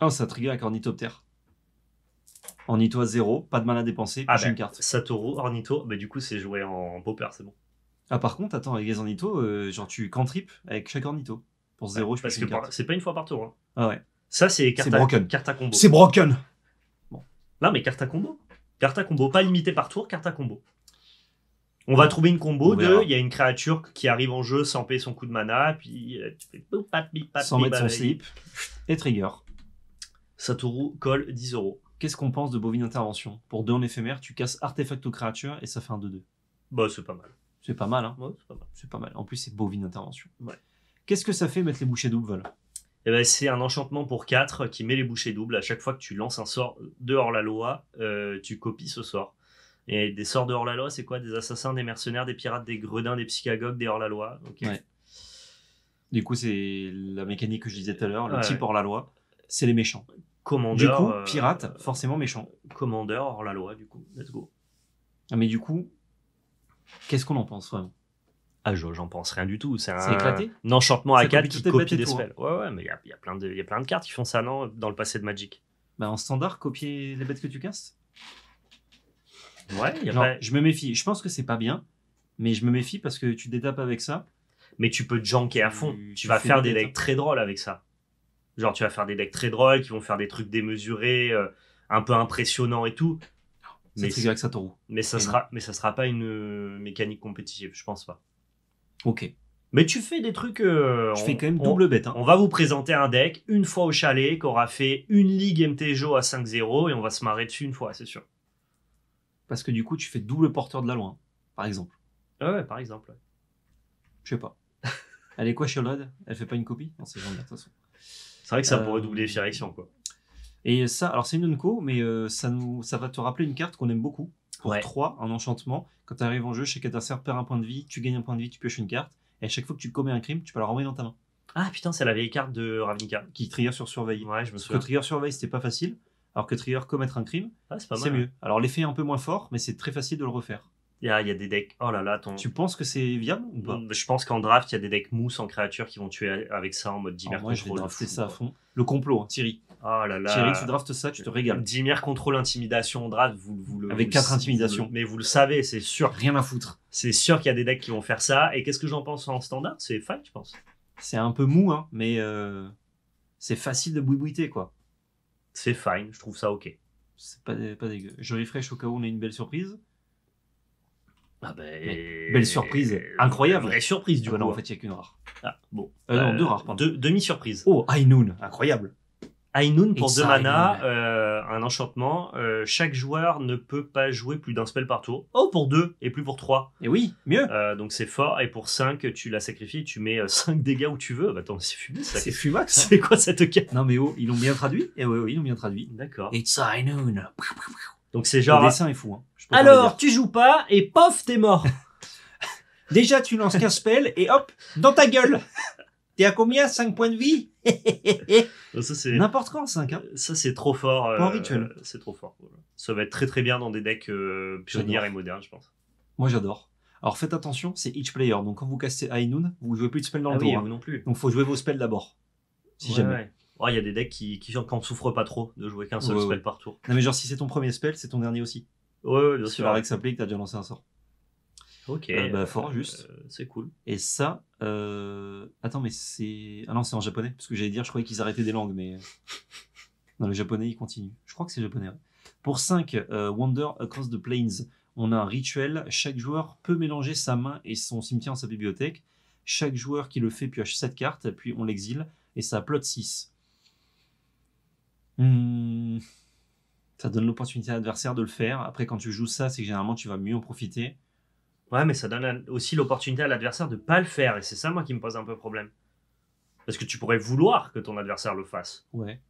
Ah, ça trigger avec ornithoptère. Ornito à 0, pas de mana dépensée, ah ben, une carte. Satoru, Ornito, mais du coup c'est joué en pauper, c'est bon. Ah par contre, attends, avec les Ornito, euh, genre tu cantrip avec chaque Ornito. Pour 0, ouais, je Parce que c'est pas une fois par tour. Hein. Ah ouais. Ça c'est carte, carte combo. C'est broken Bon. Non mais carte à combo. Carte à combo, pas limité par tour, carte à combo. On va trouver une combo de il y a une créature qui arrive en jeu sans payer son coup de mana, puis euh, tu fais sans mettre son slip et trigger. Satoru colle 10 euros. Qu'est-ce qu'on pense de Bovine Intervention Pour 2 en éphémère, tu casses artefacto aux créatures et ça fait un 2-2. Bah, c'est pas mal. Hein. C'est pas mal, c'est pas mal. En plus, c'est Bovine Intervention. Qu'est-ce que ça fait mettre les bouchées doubles eh ben, c'est un enchantement pour 4 qui met les bouchées doubles. À chaque fois que tu lances un sort dehors la loi, euh, tu copies ce sort. Et des sorts dehors la loi, c'est quoi Des assassins, des mercenaires, des pirates, des gredins, des psychagogues, des hors la loi. Du coup, c'est la mécanique que je disais tout à l'heure. Le type hors la loi, c'est les méchants. Commandeur, du coup, euh, pirate, euh, forcément méchant. Commandeur hors la loi, du coup. Let's go. Ah, mais du coup, qu'est-ce qu'on en pense vraiment ah, j'en pense rien du tout. C'est un, un enchantement à 4 qui copie des spells. Ouais, ouais, mais il y a, plein de, cartes qui font ça, non Dans le passé de Magic. Bah, en standard, copier les bêtes que tu casses Ouais, je me méfie. Je pense que c'est pas bien, mais je me méfie parce que tu détapes avec ça. Mais tu peux te janker à fond. Tu, tu vas faire des decks hein. très drôles avec ça. Genre, tu vas faire des decks très drôles qui vont faire des trucs démesurés, euh, un peu impressionnants et tout. C'est mais avec Satoru. Mais ça, sera, mais ça sera pas une euh, mécanique compétitive, je pense pas. Ok. Mais tu fais des trucs. Euh, je fais quand même double bête. Hein. On va vous présenter un deck une fois au chalet aura fait une ligue mTJ à 5-0 et on va se marrer dessus une fois, c'est sûr. Parce que du coup, tu fais double porteur de la loi, hein, ah par exemple. ouais, par exemple. Je sais pas. Elle est quoi, Charlotte Elle fait pas une copie Non, c'est de toute façon. C'est vrai que ça euh, pourrait doubler Firection, quoi. Et ça, alors c'est une non-co, mais euh, ça, ça va te rappeler une carte qu'on aime beaucoup. Pour ouais. 3, un enchantement. Quand tu arrives en jeu, chaque adversaire perd un point de vie, tu gagnes un point de vie, tu pioches une carte. Et à chaque fois que tu commets un crime, tu peux la renvoyer dans ta main. Ah putain, c'est la vieille carte de Ravnica. Qui trigger sur surveiller. Ouais, je me souviens. que trigger surveille, c'était pas facile. Alors que trigger commettre un crime, ah, c'est mieux. Hein. Alors l'effet est un peu moins fort, mais c'est très facile de le refaire. Il y, a, y a, des decks. Oh là là, ton... Tu penses que c'est viable ou pas Je pense qu'en draft, il y a des decks mousse en créature qui vont tuer avec ça en mode Dimir moi, contrôle. Moi, je vais ça à fond. Le complot, hein, Thierry. Oh là là. Thierry, tu draftes ça, tu te régales. Dimir contrôle intimidation en draft, vous, vous le. Avec 4 intimidations. mais vous le savez, c'est sûr. Rien à foutre. C'est sûr qu'il y a des decks qui vont faire ça. Et qu'est-ce que j'en pense en standard C'est fine, je pense. C'est un peu mou, hein, mais euh, c'est facile de bouibouiter. quoi. C'est fine, je trouve ça ok. C'est pas, dégueu. Je refresh au cas où on a une belle surprise. Ah bah, belle surprise, incroyable. Vraie surprise du ah Non, en fait, il n'y a qu'une rare. Ah, bon. Euh, non, euh, deux rares, demi-surprise. Oh, High Noon. Incroyable. High Noon pour deux euh, un enchantement. chaque joueur ne peut pas jouer plus d'un spell par tour. Oh, pour deux et plus pour trois. Et oui, mieux. donc c'est fort. Et pour 5, tu la sacrifies, tu mets 5 dégâts où tu veux. Bah, attends, c'est fumé ça. C'est fumax. Hein. C'est quoi cette carte Non, mais oh, ils l'ont bien traduit. Et eh oui, oui, ils l'ont bien traduit. D'accord. It's High Noon. Donc c'est genre. Le dessin est fou. Hein. Alors, tu joues pas et pof, t'es mort. Déjà, tu lances 15 spells et hop, dans ta gueule. T'es à combien 5 points de vie N'importe quand, 5. Hein. Ça, c'est trop fort. rituel. Euh, c'est trop fort. Ça va être très très bien dans des decks euh, et modernes, je pense. Moi, j'adore. Alors faites attention, c'est each player. Donc quand vous cassez Ainun, vous jouez plus de spells dans le ah oui, hein. non plus. Donc faut jouer vos spells d'abord. Si jamais. Oh, il y a des decks qui, qui, qui en souffrent pas trop de jouer qu'un seul spell par tour. Non, mais genre, si c'est ton premier spell, c'est ton dernier aussi. Ouais, sûr, bien sûr. Que la règle s'applique, t'as déjà lancé un sort. Ok. Euh, bah, fort juste. Euh, c'est cool. Et ça, euh, attends, mais c'est. Ah non, c'est en japonais. Parce que j'allais dire, je croyais qu'ils arrêtaient des langues, mais. non, le japonais, il continue. Je crois que c'est japonais. Pour 5, Wonder Across the Plains, on a un rituel. Chaque joueur peut mélanger sa main et son cimetière en sa bibliothèque. Chaque joueur qui le fait pioche 7 cartes, puis on l'exile, et ça plot 6. Hmm. Ça donne l'opportunité à l'adversaire de le faire. Après, quand tu joues ça, c'est que généralement tu vas mieux en profiter. Ouais, mais ça donne aussi l'opportunité à l'adversaire de pas le faire. Et c'est ça, moi, qui me pose un peu problème. Parce que tu pourrais vouloir que ton adversaire le fasse. Ouais.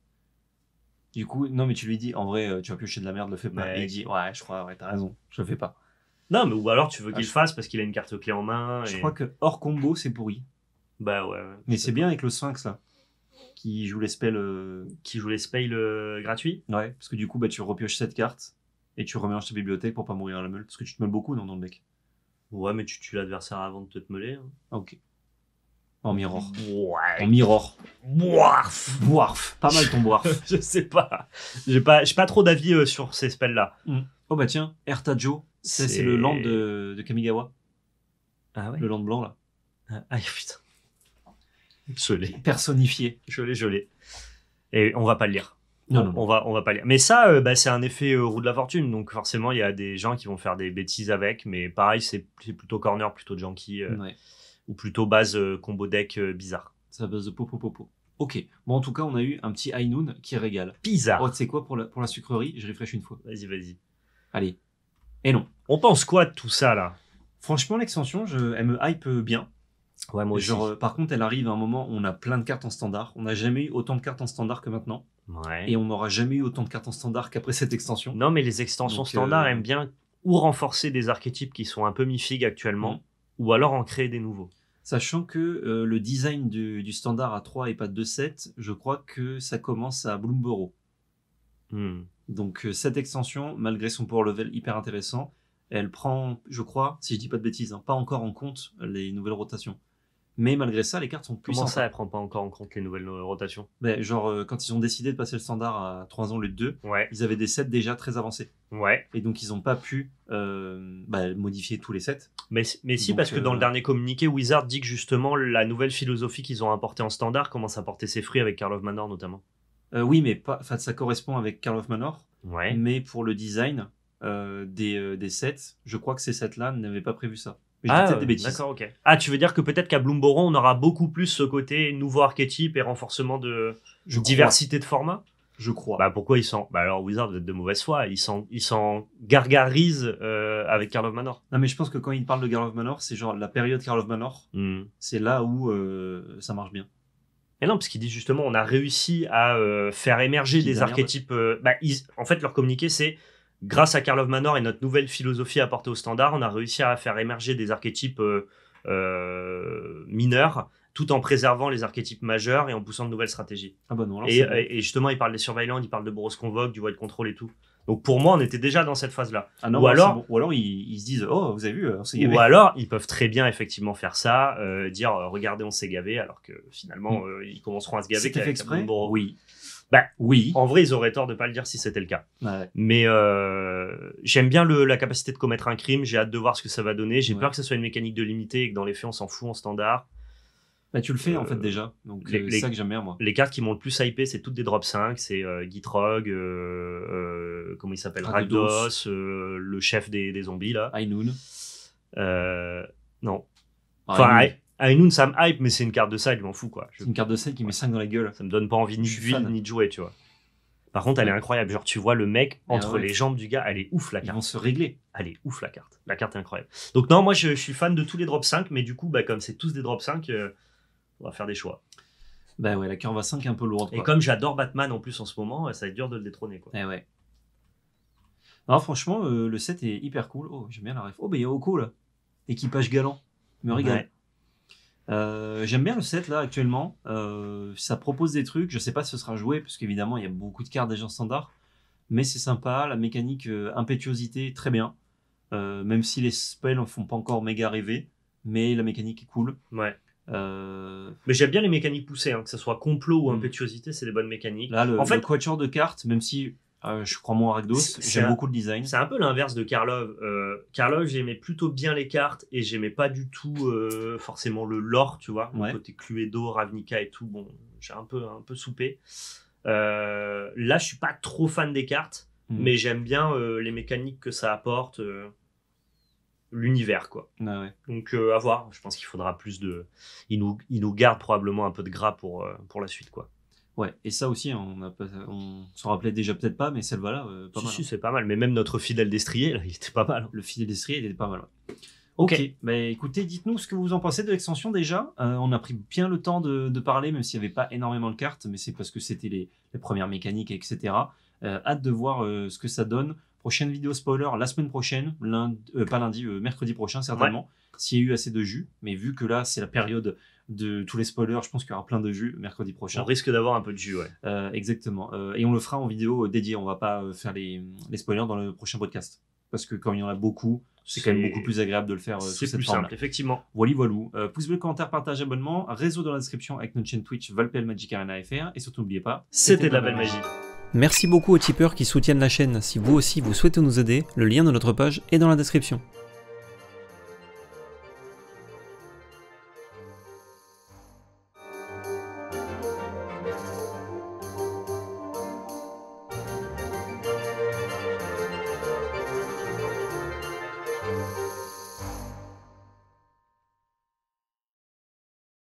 Du coup, non, mais tu lui dis, en vrai, euh, tu vas piocher de la merde, le fais pas. Et il dit, ouais, je crois, ouais, t'as raison, je le fais pas. Non, mais ou alors tu veux ah, qu'il le fasse parce qu'il a une carte clé en main. Je crois que hors combo, c'est pourri. Bah ouais. mais c'est bien avec le sphinx, là qui joue les spells, euh, qui joue les spells euh, gratuits. Ouais, parce que du coup, bah, tu repioches cette carte et tu remélanges ta bibliothèque pour pas mourir à la meule. Parce que tu te meules beaucoup dans le deck. Ouais, mais tu tues l'adversaire avant de te, te meuler. Hein. ok. En mirror. Ouais. En mirror. Boarf. Boarf. Pas mal ton boarf. je sais pas. J'ai pas, pas trop d'avis euh, sur ces spells-là. Mm. Oh bah tiens, Joe c'est le land de, de Kamigawa. Ah ouais Le land blanc là. ah, ah putain. Je l'ai. Personnifié. Je l'ai, je l'ai. Et on va pas le lire. Non, non, On va, on va pas lire. Mais ça, euh, bah, c'est un effet euh, roue de la fortune. Donc forcément, il y a des gens qui vont faire des bêtises avec. Mais pareil, c'est plutôt corner, plutôt junkie, euh, ouais. ou plutôt base combo deck bizarre. Ça base de popo popo. Ok. Bon, en tout cas, on a eu un petit high noon qui régale. Bizarre. Oh, tu sais quoi pour la, sucrerie Je réfléchis une fois. Vas-y, vas-y. Allez. Et non. On pense quoi de tout ça là Franchement, l'extension, je, elle me hype bien moi euh, par contre, elle arrive à un moment où on a plein de cartes en standard. On n'a jamais eu autant de cartes en standard que maintenant. Et on n'aura jamais eu autant de cartes en standard qu'après cette extension. Non, mais les extensions standard euh, aiment bien ou renforcer des archétypes qui sont un peu mi-fig actuellement, mm. ou alors en créer des nouveaux. Sachant que euh, le design du, standard à 3 et pas de 2-7, je crois que ça commence à Bloomborough. Hmm. Donc cette extension, malgré son power level hyper intéressant, elle prend, je crois, si je dis pas de bêtises, hein, pas encore en compte les nouvelles rotations. Mais malgré ça, les cartes sont plus Comment ça, elle prend pas encore en compte les nouvelles euh, rotations mais Genre, euh, quand ils ont décidé de passer le standard à 3 ans au lieu de 2, ils avaient des sets déjà très avancés. Ouais. Et donc, ils n'ont pas pu euh, bah, modifier tous les sets. Mais, mais si, parce que dans le dernier communiqué, Wizard dit que justement, la nouvelle philosophie qu'ils ont apportée en standard commence à porter ses fruits avec Carl of Manor notamment. oui, mais pas, ça correspond avec Carl of Manor. Ouais. Mais pour le design des, des sets, je crois que ces sets-là n'avaient pas prévu ça. Ah, Ah, tu veux dire que peut-être qu'à Bloomboron, on aura beaucoup plus ce côté nouveau archétype et renforcement de diversité de format Je crois. Bah, pourquoi ils sont. Bah, alors, Wizard, vous êtes de mauvaise foi. Ils s'en ils sont gargarisent euh, avec Carl of Manor. Non, mais je pense que quand ils parlent de Carl of Manor, c'est genre la période Carl of Manor. Hmm. C'est là où euh, ça marche bien. Mais non, parce qu'ils disent justement, on a réussi à euh, faire émerger des archétypes. Bah, en fait, leur communiqué, c'est grâce à Karlov Manor et notre nouvelle philosophie apportée au standard, on a réussi à faire émerger des archétypes euh, euh, mineurs tout en préservant les archétypes majeurs et en poussant de nouvelles stratégies. Ah bah et, et, justement, il parle des surveillance, il parle de Boros Convoque, du Void Control et tout. Donc pour moi, on était déjà dans cette phase-là. Ah ou, alors, ou alors ils, se disent Oh, vous avez vu, euh, on s'est gavé. Ou alors ils peuvent très bien effectivement faire ça, dire Regardez, on s'est gavé, alors que finalement, mm. ils commenceront à se gaver. C'était fait exprès Oui. Ben, oui. En vrai, ils auraient tort de pas le dire si c'était le cas. Mais euh, j'aime bien la capacité de commettre un crime. J'ai hâte de voir ce que ça va donner. J'ai peur que ce soit une mécanique de limiter et que dans les faits, on s'en fout en standard. Bah, tu le fais en fait euh, déjà. Donc euh, c'est ça que j'aime bien moi. Les cartes qui m'ont le plus hypé, c'est toutes des drops 5, c'est euh, Gitrog, euh, comment il s'appelle Ragdos, le chef des, zombies là. Ainoun. non. Ah, ouais. Ah, nous, ça me hype, mais c'est une carte de side, je m'en fous quoi. C'est une carte de side qui met 5 dans la gueule. Ça me donne pas envie ni de ni jouer, tu vois. Par contre, elle est incroyable. Genre, tu vois le mec ah entre les jambes du gars, elle est ouf la carte. Ils vont se régler. Elle est ouf la carte. La carte est incroyable. Donc, non, moi je, suis fan de tous les drops 5, mais du coup, bah, comme c'est tous des drops 5, euh, on va faire des choix. Bah ouais, la curve va 5 est un peu lourde. Et comme j'adore Batman en plus en ce moment, ça va être dur de le détrôner quoi. Eh ouais. Non, ah, franchement, euh, le set est hyper cool. Oh, j'aime bien la ref. Oh, bah il y a Oko là. Équipage galant. Me régale. Euh, j'aime bien le set là actuellement. Euh, ça propose des trucs. Je sais pas si ce sera joué parce qu'évidemment il y a beaucoup de cartes déjà standard, mais c'est sympa. La mécanique euh, impétuosité très bien. même si les spells en font pas encore méga rêver, mais la mécanique est cool. Ouais. Mais j'aime bien les mécaniques poussées, hein, que ce soit complot ou hmm. impétuosité, c'est des bonnes mécaniques. Là, en fait, le quatuor de cartes, même si ah, je crois mon Rakdos, j'aime beaucoup le design. C'est un peu l'inverse de Karlov. Euh, Karlov, j'aimais plutôt bien les cartes et j'aimais pas du tout euh, forcément le lore, tu vois. Ouais. Côté Cluedo, Ravnica et tout, bon, j'ai un peu, un peu soupé. Euh, là, je suis pas trop fan des cartes, hmm. mais j'aime bien euh, les mécaniques que ça apporte, l'univers, quoi. Ah Donc, à voir. Je pense qu'il faudra plus de. Il nous, il nous garde probablement un peu de gras pour, pour la suite, quoi. Ouais, et ça aussi, hein, on, a, s'en rappelait déjà peut-être pas, mais celle-là, euh, pas mal. Si, hein. c'est pas mal. Mais même notre fidèle destrier, il était pas mal. Le fidèle destrier, il était pas mal. Ok, bah, écoutez, dites-nous ce que vous en pensez de l'extension déjà. Euh, on a pris bien le temps de, parler, même s'il n'y avait pas énormément de cartes, mais c'est parce que c'était les, premières mécaniques, etc. Euh, hâte de voir ce que ça donne. Prochaine vidéo spoiler la semaine prochaine, pas lundi, mercredi prochain certainement s'il y a eu assez de jus, mais vu que là, c'est la période de tous les spoilers, je pense qu'il y aura plein de jus mercredi prochain. On risque d'avoir un peu de jus, ouais. Euh, exactement. Euh, et on le fera en vidéo euh, dédiée, on va pas faire les, spoilers dans le prochain podcast. Parce que quand il y en a beaucoup, c'est quand même beaucoup plus agréable de le faire c'est plus simple, effectivement. Voilà, voilou. pouce bleu, commentaire, partage, abonnement. Réseau dans la description avec notre chaîne Twitch Valpel Magic Arena FR. Et surtout, n'oubliez pas, c'était de la belle magie. Merci beaucoup aux tipeurs qui soutiennent la chaîne. Si vous aussi vous souhaitez nous aider, le lien de notre page est dans la description.